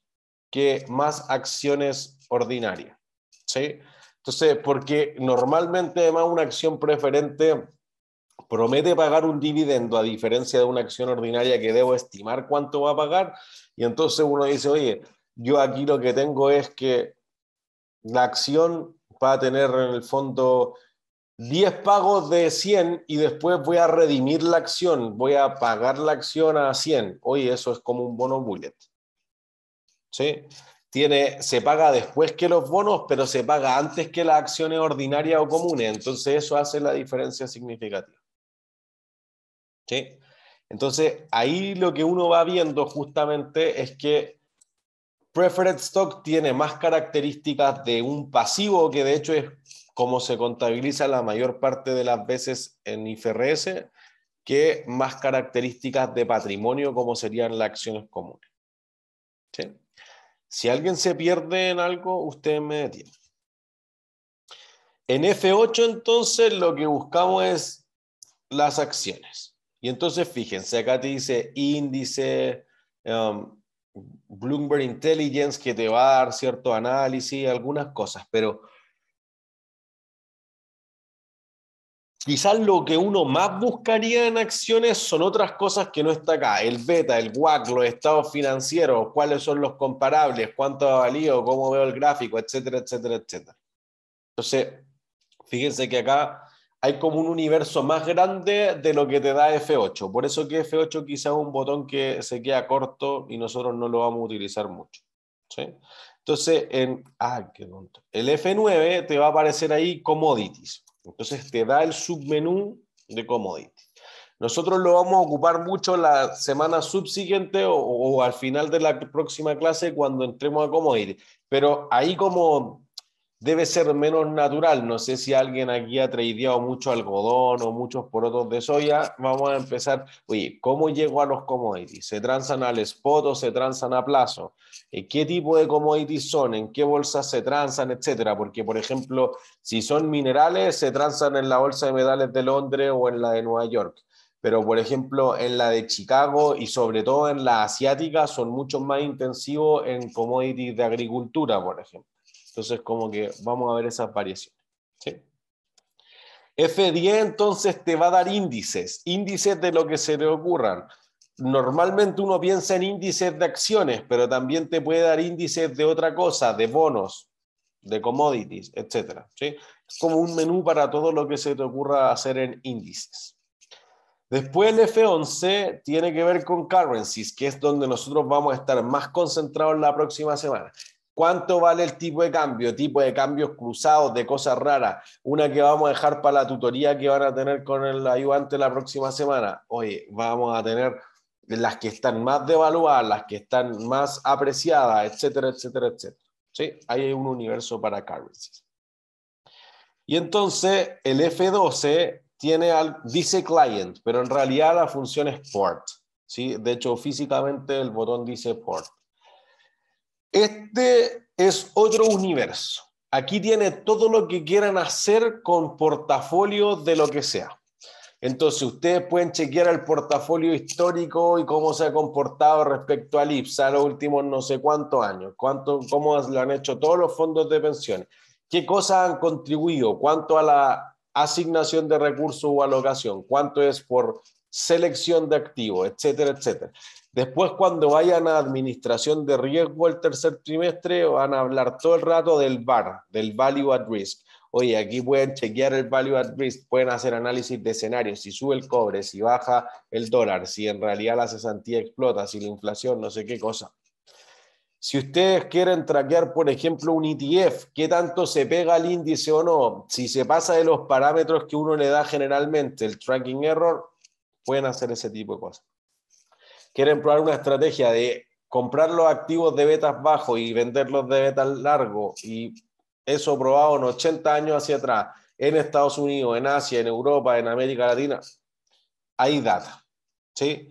que más acciones ordinarias. ¿sí? Entonces, porque normalmente además una acción preferente promete pagar un dividendo a diferencia de una acción ordinaria que debo estimar cuánto va a pagar y entonces uno dice, oye, yo aquí lo que tengo es que la acción va a tener en el fondo 10 pagos de 100 y después voy a redimir la acción, voy a pagar la acción a 100. Oye, eso es como un bono bullet. ¿Sí? Tiene, se paga después que los bonos, pero se paga antes que las acciones ordinaria o comunes. Entonces eso hace la diferencia significativa. Entonces ahí lo que uno va viendo justamente es que Preferred Stock tiene más características de un pasivo, que de hecho es como se contabiliza la mayor parte de las veces en IFRS, que más características de patrimonio, como serían las acciones comunes. Si alguien se pierde en algo, usted me detiene. En F8 entonces lo que buscamos es las acciones. Y entonces fíjense, acá te dice índice, um, Bloomberg Intelligence que te va a dar cierto análisis, algunas cosas, pero quizás lo que uno más buscaría en acciones son otras cosas que no está acá, el beta, el WAC, los estados financieros, cuáles son los comparables, cuánto ha valido, cómo veo el gráfico, etcétera, etcétera, etcétera. Entonces, fíjense que acá hay como un universo más grande de lo que te da F8. Por eso que F8 quizás es un botón que se queda corto y nosotros no lo vamos a utilizar mucho. Entonces, en, ah, qué tonto. el F9 te va a aparecer ahí commodities. Entonces te da el submenú de commodities. Nosotros lo vamos a ocupar mucho la semana subsiguiente o, o al final de la próxima clase cuando entremos a commodities. Pero ahí como debe ser menos natural. No sé si alguien aquí ha traído mucho algodón o muchos porotos de soya. Vamos a empezar. Oye, ¿cómo llego a los commodities? ¿Se transan al spot o se transan a plazo? Eh, ¿Qué tipo de commodities son? ¿En qué bolsas se transan? Etcétera. Porque, por ejemplo, si son minerales, se transan en la bolsa de medales de Londres o en la de Nueva York. Pero, por ejemplo, en la de Chicago y sobre todo en la asiática son mucho más intensivos en commodities de agricultura, por ejemplo. Entonces, como que vamos a ver esas variaciones. f F10 entonces te va a dar índices, índices de lo que se te ocurran. Normalmente uno piensa en índices de acciones, pero también te puede dar índices de otra cosa, de bonos, de commodities, etc. Es como un menú para todo lo que se te ocurra hacer en índices. Después el F11 tiene que ver con currencies, que es donde nosotros vamos a estar más concentrados la próxima semana. ¿Cuánto vale el tipo de cambio? Tipo de cambios cruzados, de cosas raras. Una que vamos a dejar para la tutoría que van a tener con el ayudante la próxima semana. Oye, vamos a tener las que están más devaluadas, las que están más apreciadas, etcétera, etcétera, etcétera. ¿Sí? Ahí hay un universo para currencies. Y entonces el F12 tiene al, dice client, pero en realidad la función es port. ¿sí? De hecho, físicamente el botón dice port. Este es otro universo. Aquí tiene todo lo que quieran hacer con portafolio de lo que sea. Entonces, ustedes pueden chequear el portafolio histórico y cómo se ha comportado respecto al IPSA los últimos no sé cuántos años, cuánto, cómo lo han hecho todos los fondos de pensiones, qué cosas han contribuido, cuánto a la asignación de recursos o alocación, cuánto es por selección de activos, etcétera, etcétera. Después, cuando vayan a administración de riesgo el tercer trimestre, van a hablar todo el rato del VAR, del Value at Risk. Oye, aquí pueden chequear el Value at Risk, pueden hacer análisis de escenarios, si sube el cobre, si baja el dólar, si en realidad la cesantía explota, si la inflación, no sé qué cosa. Si ustedes quieren traquear, por ejemplo, un ETF, qué tanto se pega al índice o no, si se pasa de los parámetros que uno le da generalmente, el tracking error, pueden hacer ese tipo de cosas quieren probar una estrategia de comprar los activos de betas bajos y venderlos de betas largos, y eso probado en 80 años hacia atrás, en Estados Unidos, en Asia, en Europa, en América Latina, hay data. ¿sí?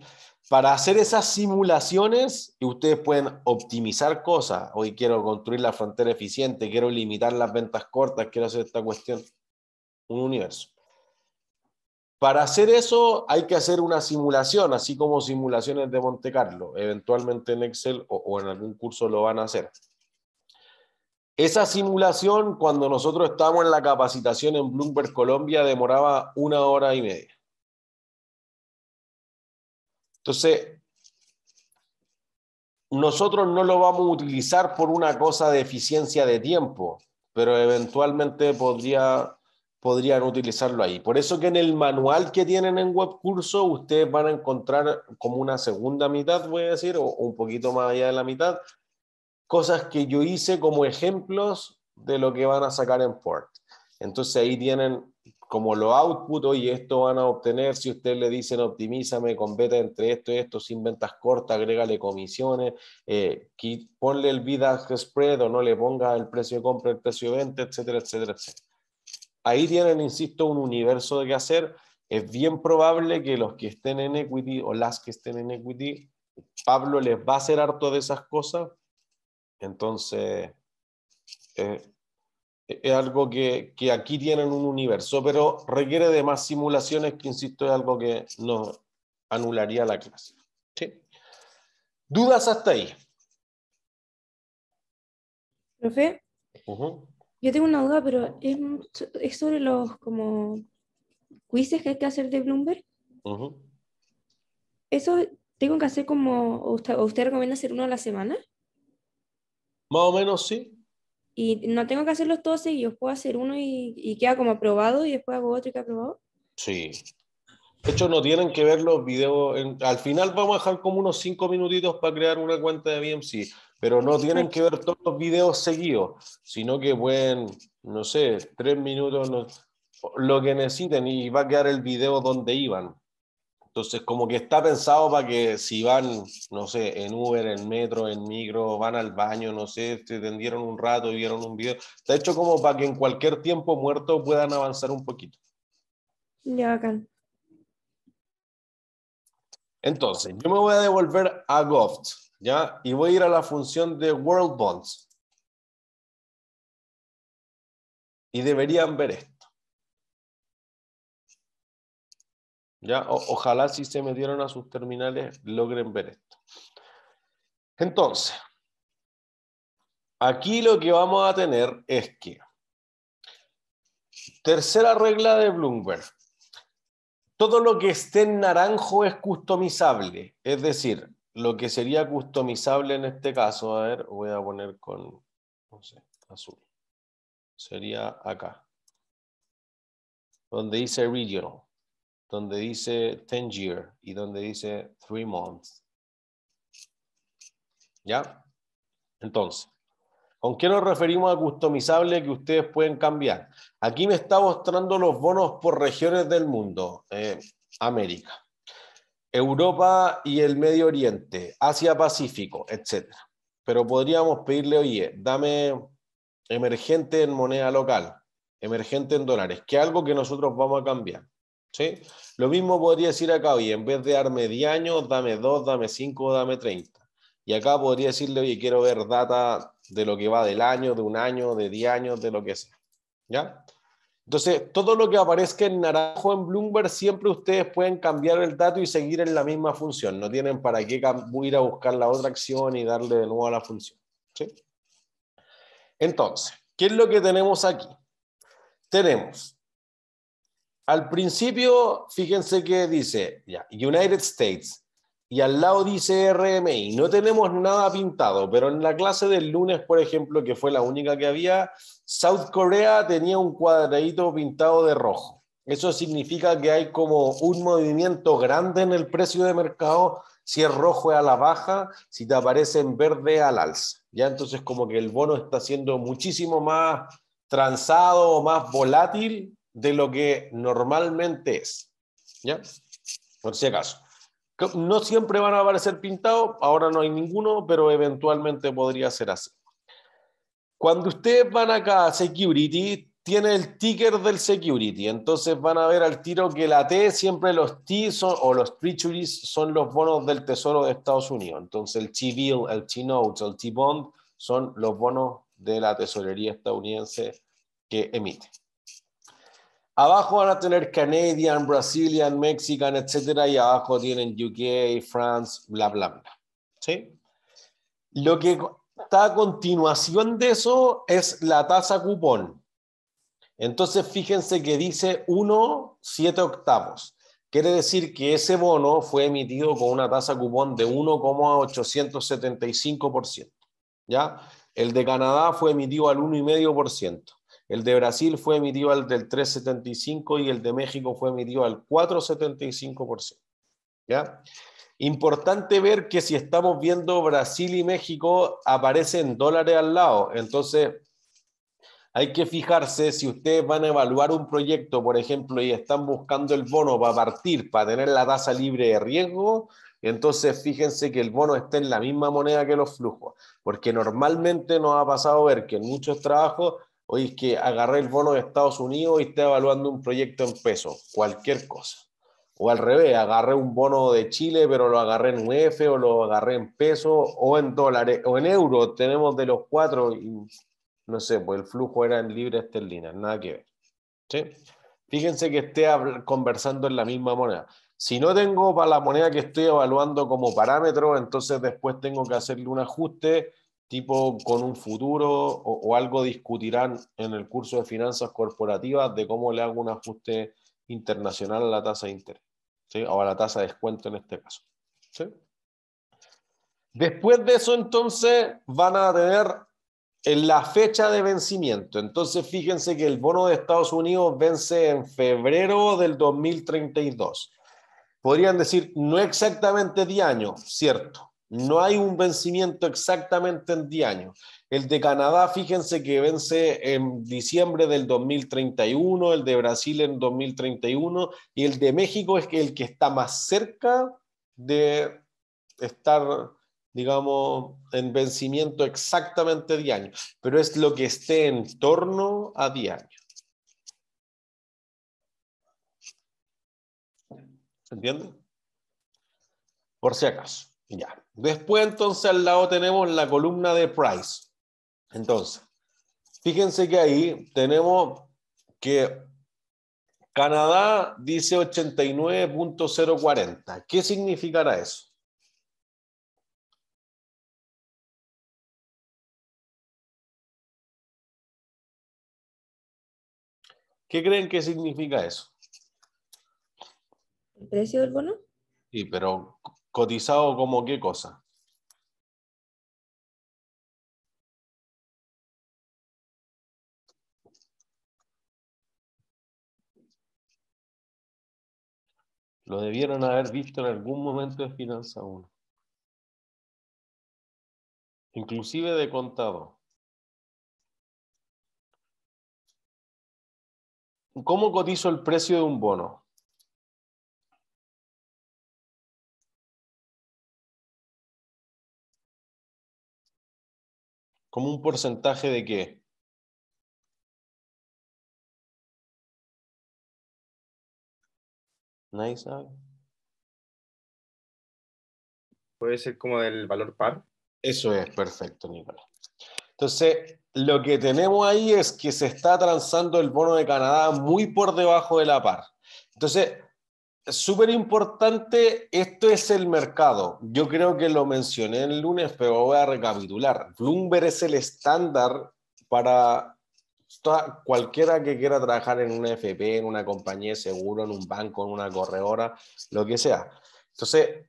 Para hacer esas simulaciones, y ustedes pueden optimizar cosas. Hoy quiero construir la frontera eficiente, quiero limitar las ventas cortas, quiero hacer esta cuestión. Un universo. Para hacer eso hay que hacer una simulación, así como simulaciones de Monte Carlo, eventualmente en Excel o, en algún curso lo van a hacer. Esa simulación, cuando nosotros estábamos en la capacitación en Bloomberg Colombia, demoraba una hora y media. Entonces, nosotros no lo vamos a utilizar por una cosa de eficiencia de tiempo, pero eventualmente podría podrían utilizarlo ahí. Por eso que en el manual que tienen en WebCurso, ustedes van a encontrar como una segunda mitad, voy a decir, o un poquito más allá de la mitad, cosas que yo hice como ejemplos de lo que van a sacar en Port. Entonces ahí tienen como los output, y esto van a obtener, si ustedes le dicen optimízame con beta entre esto y esto, sin ventas cortas, agrégale comisiones, eh, ponle el bid spread o no le ponga el precio de compra, el precio de venta, etcétera, etcétera, etcétera. Ahí tienen, insisto, un universo de qué hacer. Es bien probable que los que estén en equity o las que estén en equity, Pablo les va a hacer harto de esas cosas. Entonces, eh, eh, es algo que, aquí tienen un universo, pero requiere de más simulaciones que, insisto, es algo que nos anularía la clase. ¿Dudas hasta ahí? Profe, yo tengo una duda, pero es, sobre los como quizzes que hay que hacer de Bloomberg. ¿Eso tengo que hacer como, usted, recomienda hacer uno a la semana? Más o menos sí. Y no tengo que hacerlos todos seguidos, puedo hacer uno y, queda como aprobado y después hago otro y queda aprobado. Sí. De hecho, no tienen que ver los videos. al final vamos a dejar como unos cinco minutitos para crear una cuenta de BMC pero no tienen que ver todos los videos seguidos, sino que pueden, no sé, tres minutos, lo que necesiten y va a quedar el video donde iban. Entonces, como que está pensado para que si van, no sé, en Uber, en metro, en micro, van al baño, no sé, se tendieron un rato, y vieron un video. Está hecho como para que en cualquier tiempo muerto puedan avanzar un poquito. Ya, acá. Entonces, yo me voy a devolver a Goft. ¿ya? Y voy a ir a la función de World Bonds. Y deberían ver esto. ¿Ya? ojalá si se metieron a sus terminales logren ver esto. Entonces, aquí lo que vamos a tener es que tercera regla de Bloomberg. Todo lo que esté en naranjo es customizable, es decir, lo que sería customizable en este caso, a ver, voy a poner con, no sé, azul. Sería acá. Donde dice regional, donde dice 10 year y donde dice 3 months. ¿Ya? Entonces, ¿con qué nos referimos a customizable que ustedes pueden cambiar? Aquí me está mostrando los bonos por regiones del mundo. Eh, América. Europa y el Medio Oriente, Asia-Pacífico, etc. Pero podríamos pedirle, oye, dame emergente en moneda local, emergente en dólares, que es algo que nosotros vamos a cambiar. ¿sí? Lo mismo podría decir acá, oye, en vez de darme 10 años, dame 2, dame 5, dame 30. Y acá podría decirle, oye, quiero ver data de lo que va del año, de un año, de 10 años, de lo que sea. ¿Ya? Entonces, todo lo que aparezca en naranjo en Bloomberg, siempre ustedes pueden cambiar el dato y seguir en la misma función. No tienen para qué ir a buscar la otra acción y darle de nuevo a la función. Entonces, ¿qué es lo que tenemos aquí? Tenemos, al principio, fíjense que dice, ya, United States, y al lado dice RMI. No tenemos nada pintado, pero en la clase del lunes, por ejemplo, que fue la única que había, South Korea tenía un cuadradito pintado de rojo. Eso significa que hay como un movimiento grande en el precio de mercado. Si es rojo es a la baja, si te aparece en verde al alza. Ya entonces como que el bono está siendo muchísimo más transado o más volátil de lo que normalmente es. ¿Ya? Por si acaso. No siempre van a aparecer pintados, ahora no hay ninguno, pero eventualmente podría ser así. Cuando ustedes van acá a Security, tiene el ticker del Security, entonces van a ver al tiro que la T, siempre los T o los Treasuries son los bonos del Tesoro de Estados Unidos. Entonces el T-Bill, el T-Notes, el T-Bond son los bonos de la tesorería estadounidense que emite. Abajo van a tener Canadian, Brazilian, Mexican, etc. y abajo tienen UK, France, bla, bla, bla. ¿Sí? Lo que está a continuación de eso es la tasa cupón. Entonces, fíjense que dice 1,7 octavos. Quiere decir que ese bono fue emitido con una tasa cupón de 1,875%. ¿Ya? El de Canadá fue emitido al 1,5%. El de Brasil fue emitido al del 3,75 y el de México fue emitido al 4,75%. ¿Ya? Importante ver que si estamos viendo Brasil y México, aparecen dólares al lado. Entonces, hay que fijarse si ustedes van a evaluar un proyecto, por ejemplo, y están buscando el bono para partir, para tener la tasa libre de riesgo, entonces fíjense que el bono esté en la misma moneda que los flujos, porque normalmente nos ha pasado ver que en muchos trabajos oye, es que agarré el bono de Estados Unidos y estoy evaluando un proyecto en pesos, cualquier cosa. O al revés, agarré un bono de Chile, pero lo agarré en UF e o lo agarré en pesos o en dólares o en euros. Tenemos de los cuatro y no sé, pues el flujo era en libras esterlinas, nada que ver. ¿Sí? Fíjense que esté conversando en la misma moneda. Si no tengo para la moneda que estoy evaluando como parámetro, entonces después tengo que hacerle un ajuste tipo con un futuro o, algo discutirán en el curso de finanzas corporativas de cómo le hago un ajuste internacional a la tasa de interés, o a la tasa de descuento en este caso. Después de eso, entonces, van a tener en la fecha de vencimiento. Entonces, fíjense que el bono de Estados Unidos vence en febrero del 2032. Podrían decir, no exactamente de años, cierto, no hay un vencimiento exactamente en diario. años. El de Canadá, fíjense que vence en diciembre del 2031, el de Brasil en 2031 y el de México es el que está más cerca de estar, digamos, en vencimiento exactamente 10 años, pero es lo que esté en torno a 10 años. ¿Entiende? Por si acaso. Ya. Después entonces al lado tenemos la columna de price. Entonces, fíjense que ahí tenemos que Canadá dice 89.040. ¿Qué significará eso? ¿Qué creen que significa eso? ¿El precio del bono? Sí, pero cotizado como qué cosa. Lo debieron haber visto en algún momento de Finanza 1. Inclusive de contado. ¿Cómo cotizo el precio de un bono? ¿Como un porcentaje de qué? Nice. Ah. Puede ser como del valor par. Eso es, perfecto, Nicolás. Entonces, lo que tenemos ahí es que se está transando el bono de Canadá muy por debajo de la par. Entonces, súper importante, esto es el mercado. Yo creo que lo mencioné el lunes, pero voy a recapitular. Bloomberg es el estándar para cualquiera que quiera trabajar en una FP, en una compañía de seguro, en un banco, en una corredora, lo que sea. Entonces,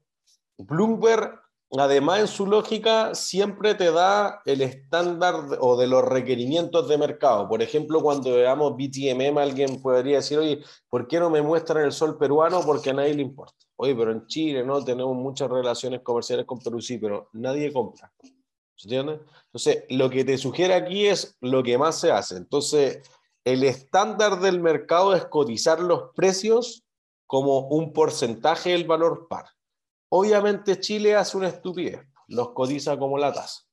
Bloomberg además en su lógica siempre te da el estándar o de los requerimientos de mercado. Por ejemplo, cuando veamos BTMM, alguien podría decir, oye, ¿por qué no me muestran el sol peruano? Porque a nadie le importa. Oye, pero en Chile no tenemos muchas relaciones comerciales con Perú, sí, pero nadie compra. ¿Se Entonces, lo que te sugiere aquí es lo que más se hace. Entonces, el estándar del mercado es cotizar los precios como un porcentaje del valor par. Obviamente Chile hace una estupidez, los codiza como la tasa.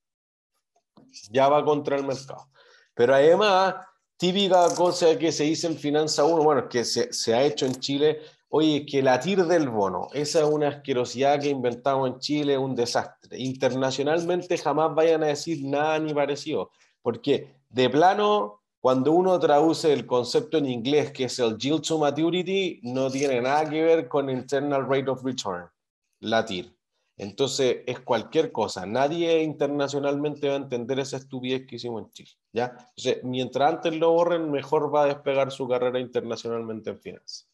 Ya va contra el mercado. Pero además, típica cosa que se dice en Finanza 1, bueno, que se, ha hecho en Chile, oye, que la TIR del bono, esa es una asquerosidad que inventamos en Chile, un desastre. Internacionalmente jamás vayan a decir nada ni parecido, porque de plano, cuando uno traduce el concepto en inglés, que es el yield to maturity, no tiene nada que ver con internal rate of return latir. Entonces es cualquier cosa. Nadie internacionalmente va a entender esa estupidez que hicimos en Chile. ¿ya? mientras antes lo borren, mejor va a despegar su carrera internacionalmente en finanzas.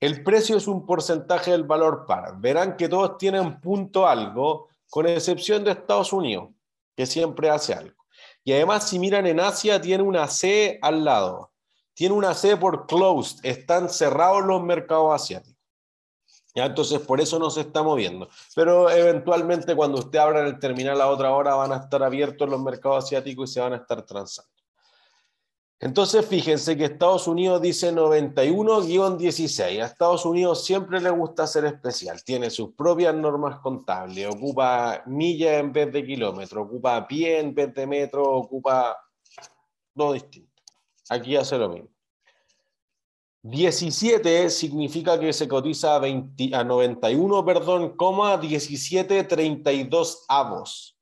El precio es un porcentaje del valor para. Verán que todos tienen punto algo, con excepción de Estados Unidos, que siempre hace algo. Y además, si miran en Asia, tiene una C al lado. Tiene una C por closed. Están cerrados los mercados asiáticos. Entonces, por eso no se está moviendo. Pero eventualmente, cuando usted abra el terminal a otra hora, van a estar abiertos los mercados asiáticos y se van a estar transando. Entonces, fíjense que Estados Unidos dice 91-16. A Estados Unidos siempre le gusta ser especial. Tiene sus propias normas contables. Ocupa millas en vez de kilómetros. Ocupa pie en vez de metro. Ocupa todo distinto. Aquí hace lo mismo. 17 significa que se cotiza a, 20, a 91, perdón, coma 17, avos.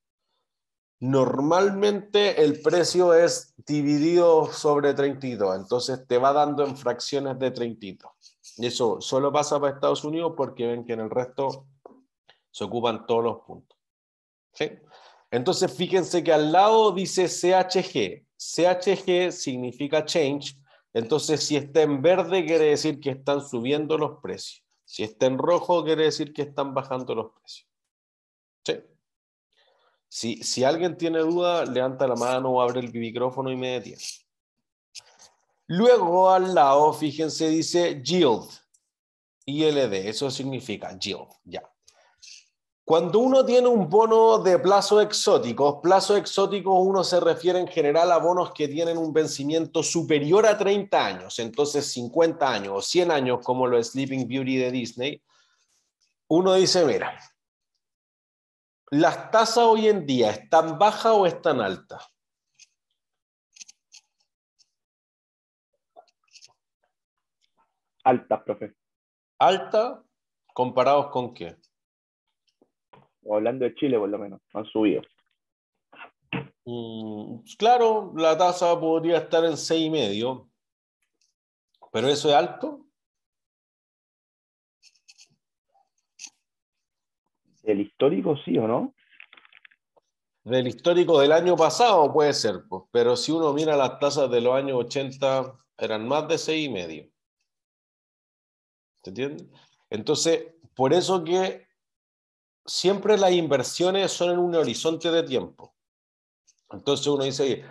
Normalmente el precio es dividido sobre 32, entonces te va dando en fracciones de 32. Eso solo pasa para Estados Unidos porque ven que en el resto se ocupan todos los puntos. Entonces fíjense que al lado dice CHG. CHG significa change entonces, si está en verde, quiere decir que están subiendo los precios. Si está en rojo, quiere decir que están bajando los precios. ¿Sí? Si, alguien tiene duda, levanta la mano o abre el micrófono y me detiene. Luego al lado, fíjense, dice yield. ILD, eso significa yield, ya. Cuando uno tiene un bono de plazo exótico, plazo exótico uno se refiere en general a bonos que tienen un vencimiento superior a 30 años, entonces 50 años o 100 años como lo es Sleeping Beauty de Disney, uno dice, mira, las tasas hoy en día están bajas o están altas. Alta, profe. Alta, comparados con qué? o hablando de Chile por lo menos, han subido. Mm, claro, la tasa podría estar en y medio pero eso es alto. ¿Del histórico sí o no? Del histórico del año pasado puede ser, pero si uno mira las tasas de los años 80, eran más de 6,5. ¿Se entiende? Entonces, por eso que siempre las inversiones son en un horizonte de tiempo. Entonces uno dice,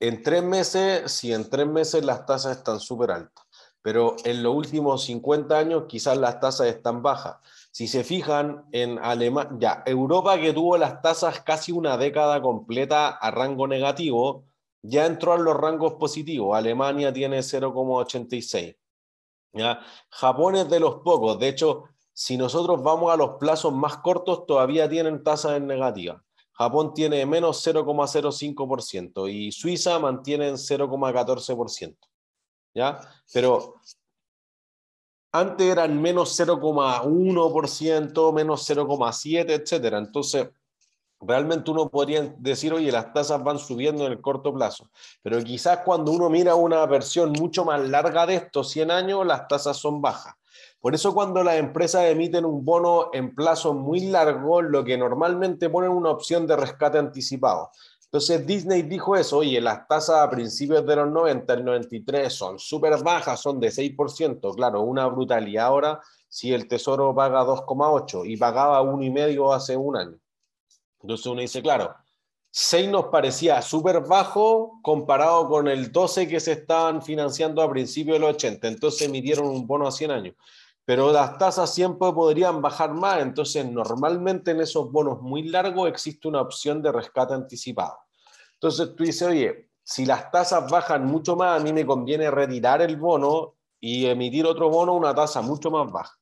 en tres meses, si en tres meses las tasas están súper altas, pero en los últimos 50 años quizás las tasas están bajas. Si se fijan en Alemania, ya, Europa que tuvo las tasas casi una década completa a rango negativo, ya entró a los rangos positivos. Alemania tiene 0,86. Japón es de los pocos. De hecho, si nosotros vamos a los plazos más cortos, todavía tienen tasas en negativa. Japón tiene menos 0,05% y Suiza mantiene 0,14%. ¿Ya? Pero antes eran menos 0,1%, menos 0,7%, etc. Entonces, realmente uno podría decir, oye, las tasas van subiendo en el corto plazo, pero quizás cuando uno mira una versión mucho más larga de estos 100 años, las tasas son bajas. Por eso cuando las empresas emiten un bono en plazo muy largo, lo que normalmente ponen una opción de rescate anticipado. Entonces Disney dijo eso, oye, las tasas a principios de los 90, el 93 son súper bajas, son de 6%, claro, una brutalidad ahora si el Tesoro paga 2,8 y pagaba 1,5 hace un año. Entonces uno dice, claro, 6 nos parecía súper bajo comparado con el 12 que se estaban financiando a principios de los 80, entonces emitieron un bono a 100 años pero las tasas siempre podrían bajar más, entonces normalmente en esos bonos muy largos existe una opción de rescate anticipado. Entonces tú dices, oye, si las tasas bajan mucho más, a mí me conviene retirar el bono y emitir otro bono a una tasa mucho más baja.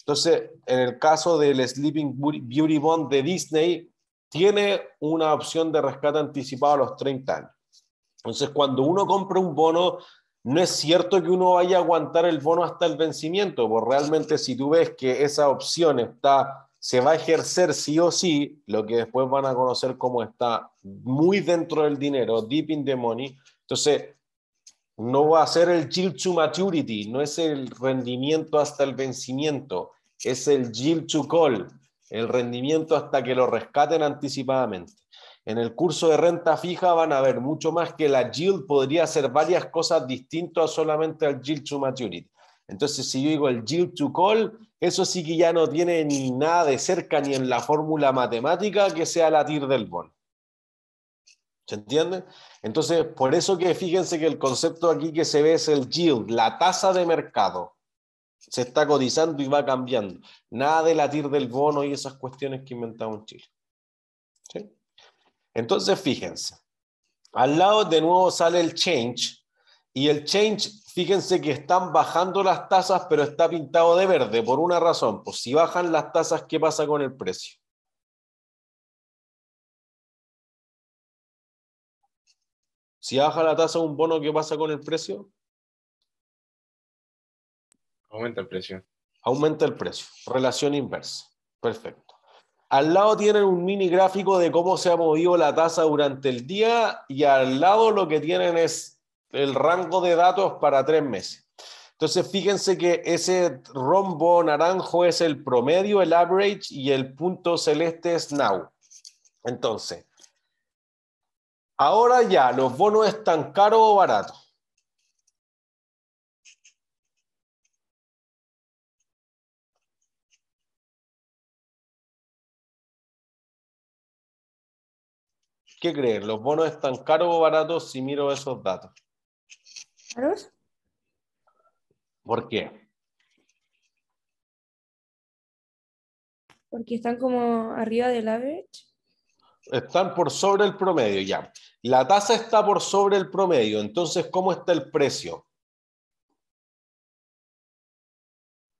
Entonces, en el caso del Sleeping Beauty Bond de Disney, tiene una opción de rescate anticipado a los 30 años. Entonces, cuando uno compra un bono no es cierto que uno vaya a aguantar el bono hasta el vencimiento, porque realmente si tú ves que esa opción está, se va a ejercer sí o sí, lo que después van a conocer como está muy dentro del dinero, deep in the money, entonces no va a ser el yield to maturity, no es el rendimiento hasta el vencimiento, es el yield to call, el rendimiento hasta que lo rescaten anticipadamente. En el curso de renta fija van a ver mucho más que la yield podría hacer varias cosas distintas solamente al yield to maturity. Entonces, si yo digo el yield to call, eso sí que ya no tiene ni nada de cerca ni en la fórmula matemática que sea la TIR del bono. ¿Se entiende? Entonces, por eso que fíjense que el concepto aquí que se ve es el yield, la tasa de mercado. Se está cotizando y va cambiando. Nada de la TIR del bono y esas cuestiones que inventamos un Chile. ¿Sí? Entonces, fíjense, al lado de nuevo sale el change y el change, fíjense que están bajando las tasas, pero está pintado de verde por una razón. Pues si bajan las tasas, ¿qué pasa con el precio? Si baja la tasa un bono, ¿qué pasa con el precio? Aumenta el precio. Aumenta el precio. Relación inversa. Perfecto. Al lado tienen un mini gráfico de cómo se ha movido la tasa durante el día y al lado lo que tienen es el rango de datos para tres meses. Entonces, fíjense que ese rombo naranjo es el promedio, el average, y el punto celeste es now. Entonces, ahora ya, ¿los bonos están caros o baratos? ¿Qué creen? ¿Los bonos están caros o baratos si miro esos datos? ¿Caros? ¿Por qué? Porque están como arriba del average. Están por sobre el promedio, ya. La tasa está por sobre el promedio, entonces, ¿cómo está el precio?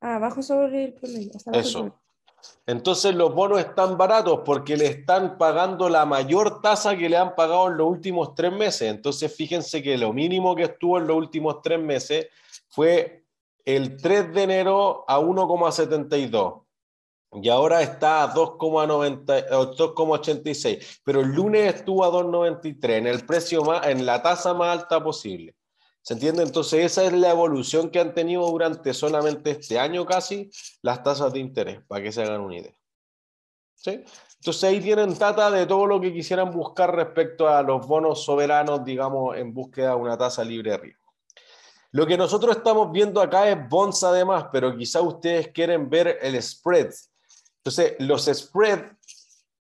abajo ah, sobre el promedio. Eso. Entonces los bonos están baratos porque le están pagando la mayor tasa que le han pagado en los últimos tres meses. Entonces fíjense que lo mínimo que estuvo en los últimos tres meses fue el 3 de enero a 1,72 y ahora está a 2,86, pero el lunes estuvo a 2,93 en el precio en la tasa más alta posible. ¿Se entiende? Entonces esa es la evolución que han tenido durante solamente este año casi las tasas de interés, para que se hagan una idea. Entonces ahí tienen data de todo lo que quisieran buscar respecto a los bonos soberanos, digamos, en búsqueda de una tasa libre de riesgo. Lo que nosotros estamos viendo acá es bonds además, pero quizá ustedes quieren ver el spread. Entonces, los spreads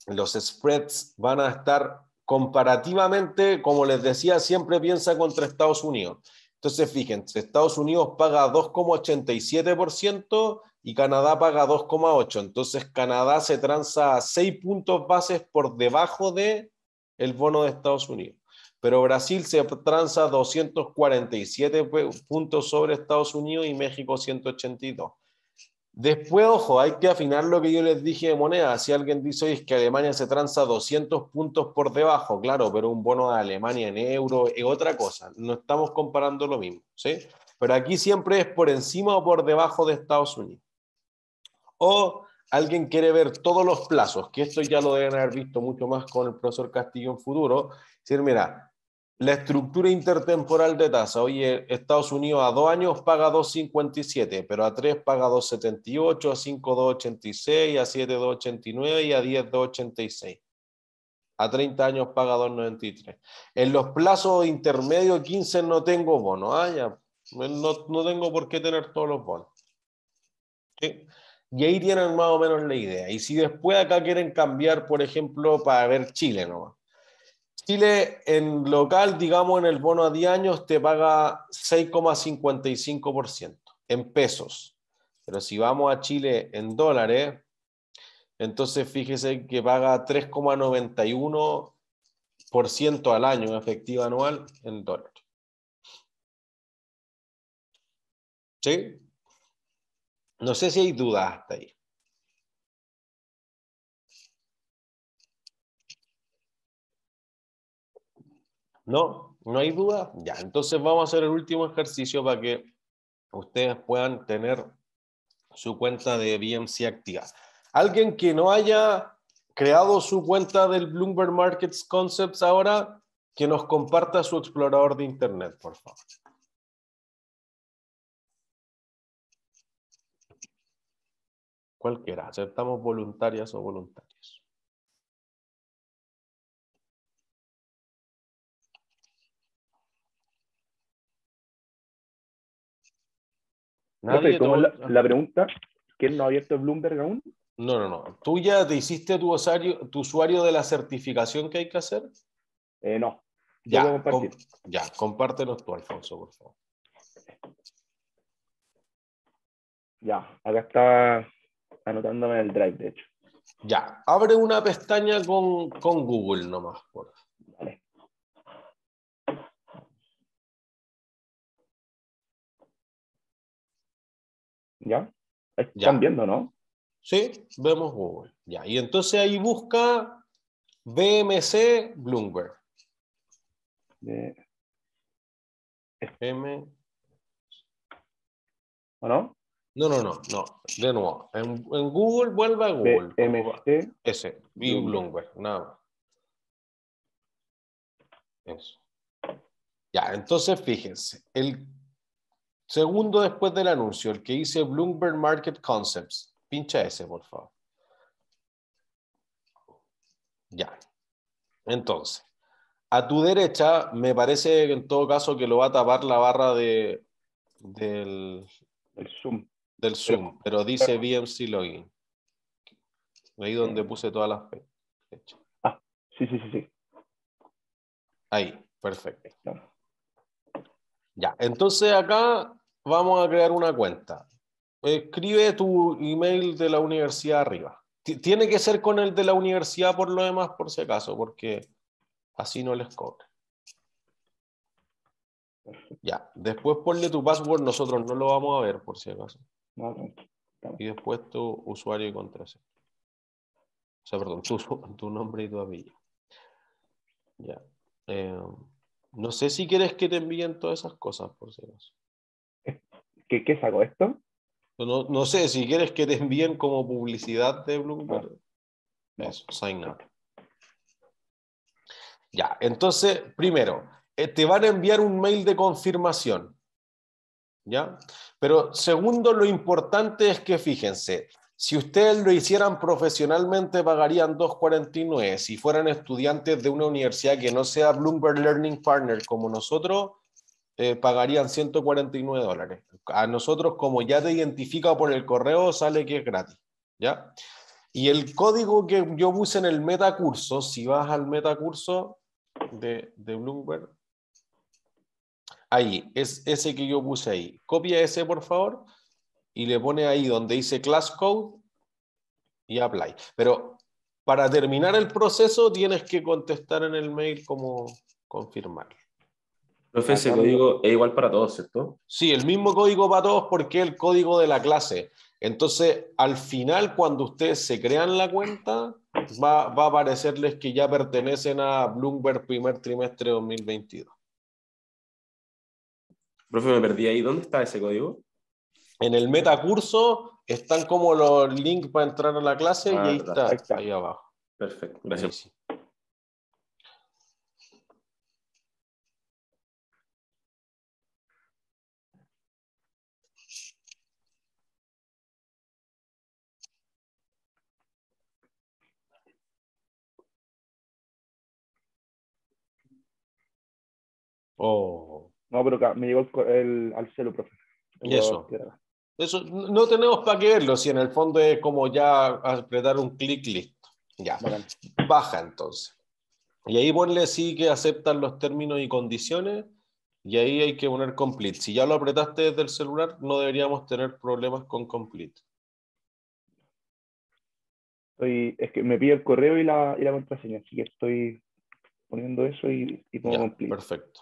los spreads van a estar comparativamente, como les decía, siempre piensa contra Estados Unidos. Entonces, fíjense, Estados Unidos paga 2,87% y Canadá paga 2,8%. Entonces, Canadá se transa a 6 puntos bases por debajo de el bono de Estados Unidos. Pero Brasil se transa 247 puntos sobre Estados Unidos y México 182. Después, ojo, hay que afinar lo que yo les dije de moneda. Si alguien dice hoy que Alemania se tranza 200 puntos por debajo, claro, pero un bono de Alemania en euro es otra cosa. No estamos comparando lo mismo, ¿sí? Pero aquí siempre es por encima o por debajo de Estados Unidos. O alguien quiere ver todos los plazos, que esto ya lo deben haber visto mucho más con el profesor Castillo en futuro. decir, mira, la estructura intertemporal de tasa. Oye, Estados Unidos a dos años paga 2,57, pero a tres paga 2,78, a cinco 2,86, a siete 2,89 y a diez 2,86. A 30 años paga 2,93. En los plazos intermedios 15 no tengo bono. Ah, no, tengo por qué tener todos los bonos. Y ahí tienen más o menos la idea. Y si después acá quieren cambiar, por ejemplo, para ver Chile nomás Chile en local, digamos, en el bono a 10 años te paga 6,55% en pesos. Pero si vamos a Chile en dólares, entonces fíjese que paga 3,91% al año en efectivo anual en dólares. ¿Sí? No sé si hay dudas hasta ahí. No, no hay duda. Ya, entonces vamos a hacer el último ejercicio para que ustedes puedan tener su cuenta de BMC activa. Alguien que no haya creado su cuenta del Bloomberg Markets Concepts ahora, que nos comparta su explorador de Internet, por favor. Cualquiera, aceptamos voluntarias o voluntarios. la, pregunta? ¿Quién no ha abierto Bloomberg aún? No, no, no. ¿Tú ya te hiciste tu usuario, tu usuario de la certificación que hay que hacer? Eh, no. Ya, ya, compártenos tú, Alfonso, por favor. Ya, acá está anotándome el drive, de hecho. Ya, abre una pestaña con, con Google nomás, por favor. ¿ya? Están viendo, ¿no? Sí, vemos Google. Ya. Y entonces ahí busca BMC Bloomberg. De... M. ¿O no? No, no, no, De nuevo. En, Google, vuelva a Google. BMC. Ese. Bloomberg, nada Eso. Ya, entonces fíjense. El Segundo después del anuncio, el que dice Bloomberg Market Concepts. Pincha ese, por favor. Ya. Entonces, a tu derecha, me parece en todo caso que lo va a tapar la barra de, del, Zoom. Del Zoom, pero, dice BMC Login. Ahí donde puse todas las fechas. Ah, sí, sí, sí, sí. Ahí, perfecto. Ya, entonces acá vamos a crear una cuenta. Escribe tu email de la universidad arriba. tiene que ser con el de la universidad por lo demás, por si acaso, porque así no les cobre. Ya, después ponle tu password, nosotros no lo vamos a ver, por si acaso. Y después tu usuario y contraseña. O sea, perdón, tu, [laughs] nombre y tu apellido. Ya. Em, no sé si quieres que te envíen todas esas cosas, por si acaso. [laughs] ¿Qué, ¿Qué saco esto? No, sé, si quieres que te envíen como publicidad de Bloomberg. Ah. Eso, sign up. Ya, entonces, primero, eh, te van a enviar un mail de confirmación. ¿Ya? Pero segundo, lo importante es que fíjense, si ustedes lo hicieran profesionalmente, pagarían 2.49. Si fueran estudiantes de una universidad que no sea Bloomberg Learning Partner como nosotros, eh, pagarían 149 dólares. A nosotros, como ya te identifica por el correo, sale que es gratis. ¿ya? Y el código que yo puse en el metacurso, si vas al metacurso de, de Bloomberg, ahí, es ese que yo puse ahí. Copia ese, por favor y le pone ahí donde dice class code y apply. Pero para terminar el proceso tienes que contestar en el mail como confirmar. Profe, ese código es igual para todos, ¿cierto? Sí, el mismo código para todos porque es el código de la clase. Entonces, al final, cuando ustedes se crean la cuenta, va, a aparecerles que ya pertenecen a Bloomberg primer trimestre 2022. Profe, me perdí ahí. ¿Dónde está ese código? en el metacurso están como los links para entrar a la clase y ah, ahí está, ahí abajo. Perfecto, gracias. Oh. No, pero me llegó el, al celu, profe. ¿Y eso? Eso no tenemos para qué verlo, si en el fondo es como ya apretar un clic listo. Ya, baja entonces. Y ahí ponle sí que aceptan los términos y condiciones y ahí hay que poner complete. Si ya lo apretaste desde el celular, no deberíamos tener problemas con complete. es que me pide el correo y la, contraseña, así que estoy poniendo eso y, pongo complete. Perfecto.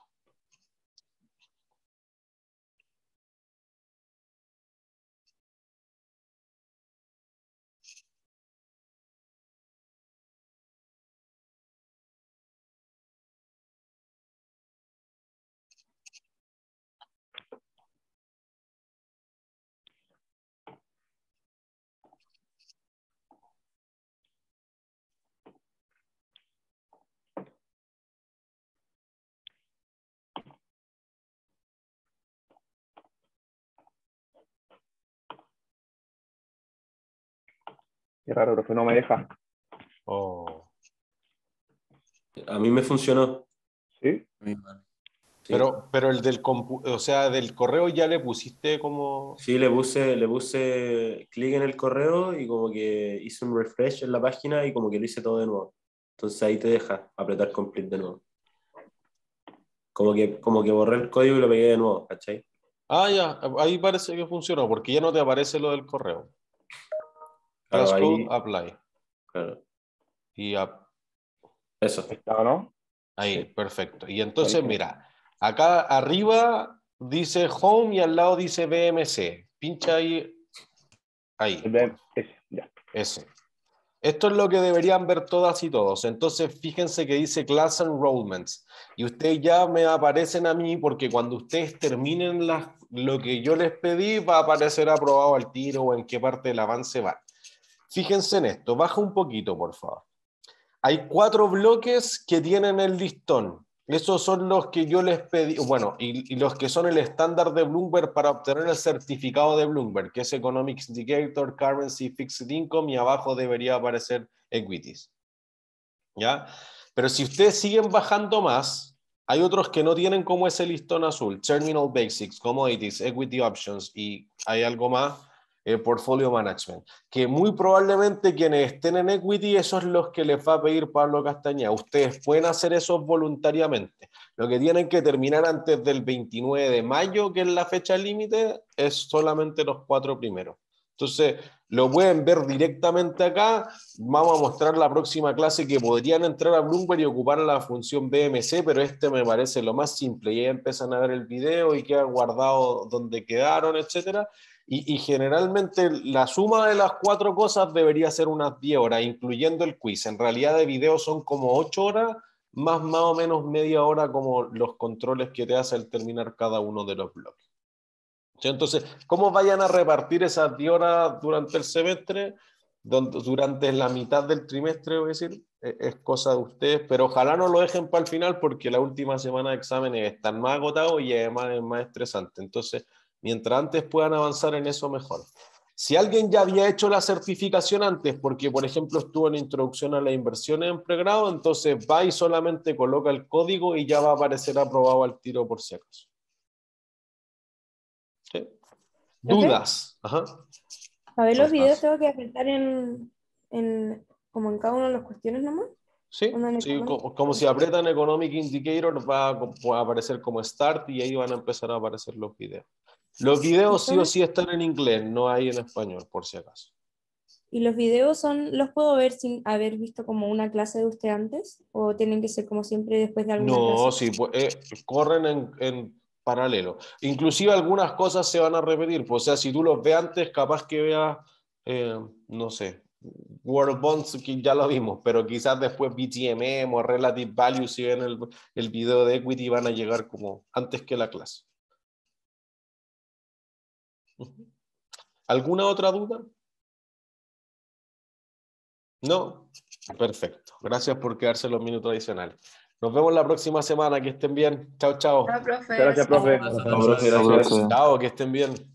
Qué raro, profe, no me deja. Oh. A mí me funcionó. ¿Sí? Pero, pero el del o sea, del correo ya le pusiste como. Sí, le puse, le puse clic en el correo y como que hice un refresh en la página y como que lo hice todo de nuevo. Entonces ahí te deja apretar complete de nuevo. Como que, como que borré el código y lo pegué de nuevo, ¿cachai? Ah, ya, ahí parece que funcionó, porque ya no te aparece lo del correo ahí... Y Eso. Está, ¿no? Ahí, perfecto. Y entonces, mira, acá arriba dice home y al lado dice BMC. Pincha ahí. Ahí. Eso. Esto es lo que deberían ver todas y todos. Entonces, fíjense que dice Class Enrollments. Y ustedes ya me aparecen a mí porque cuando ustedes terminen las, lo que yo les pedí, va a aparecer aprobado al tiro o en qué parte del avance va. Fíjense en esto, baja un poquito, por favor. Hay cuatro bloques que tienen el listón. Esos son los que yo les pedí, bueno, y, los que son el estándar de Bloomberg para obtener el certificado de Bloomberg, que es Economics Indicator, Currency, Fixed Income, y abajo debería aparecer Equities. ¿Ya? Pero si ustedes siguen bajando más, hay otros que no tienen como ese listón azul, Terminal Basics, Commodities, Equity Options, y hay algo más el eh, portfolio management, que muy probablemente quienes estén en equity, esos es los que les va a pedir Pablo Castañeda. Ustedes pueden hacer eso voluntariamente. Lo que tienen que terminar antes del 29 de mayo, que es la fecha límite, es solamente los cuatro primeros. Entonces, lo pueden ver directamente acá. Vamos a mostrar la próxima clase que podrían entrar a Bloomberg y ocupar la función BMC, pero este me parece lo más simple. Ya empiezan a ver el video y quedan guardados donde quedaron, etcétera. Y, generalmente la suma de las cuatro cosas debería ser unas 10 horas, incluyendo el quiz. En realidad de video son como 8 horas, más más o menos media hora como los controles que te hace al terminar cada uno de los bloques. Entonces, ¿cómo vayan a repartir esas 10 horas durante el semestre? Durante la mitad del trimestre, voy a decir, e-, es cosa de ustedes, pero ojalá no lo dejen para el final porque la última semana de exámenes están más agotados y además es más estresante. Entonces, Mientras antes puedan avanzar en eso, mejor. Si alguien ya había hecho la certificación antes, porque por ejemplo estuvo en introducción a las inversiones en pregrado, entonces va y solamente coloca el código y ya va a aparecer aprobado al tiro por si ¿Sí? Dudas. A ver los videos, tengo que apretar en, como en cada una de las cuestiones nomás. Sí, sí como, si apretan Economic Indicator, va a aparecer como Start y ahí van a empezar a aparecer los videos. Los videos sí o sí están en inglés, no hay en español, por si acaso. ¿Y los videos son, los puedo ver sin haber visto como una clase de usted antes? ¿O tienen que ser como siempre después de alguna no, sí, pues, eh, corren en, paralelo. Inclusive algunas cosas se van a repetir, pues, o sea, si tú los ves antes, capaz que veas, eh, no sé, World Bonds, que ya lo vimos, pero quizás después BTMM o Relative Value, si ven el, el video de Equity, van a llegar como antes que la clase. ¿Alguna otra duda? No. Perfecto. Gracias por quedarse los minutos adicionales. Nos vemos la próxima semana. Que estén bien. Chao, chao. Gracias, profe. Gracias, profe. Chao, que estén bien.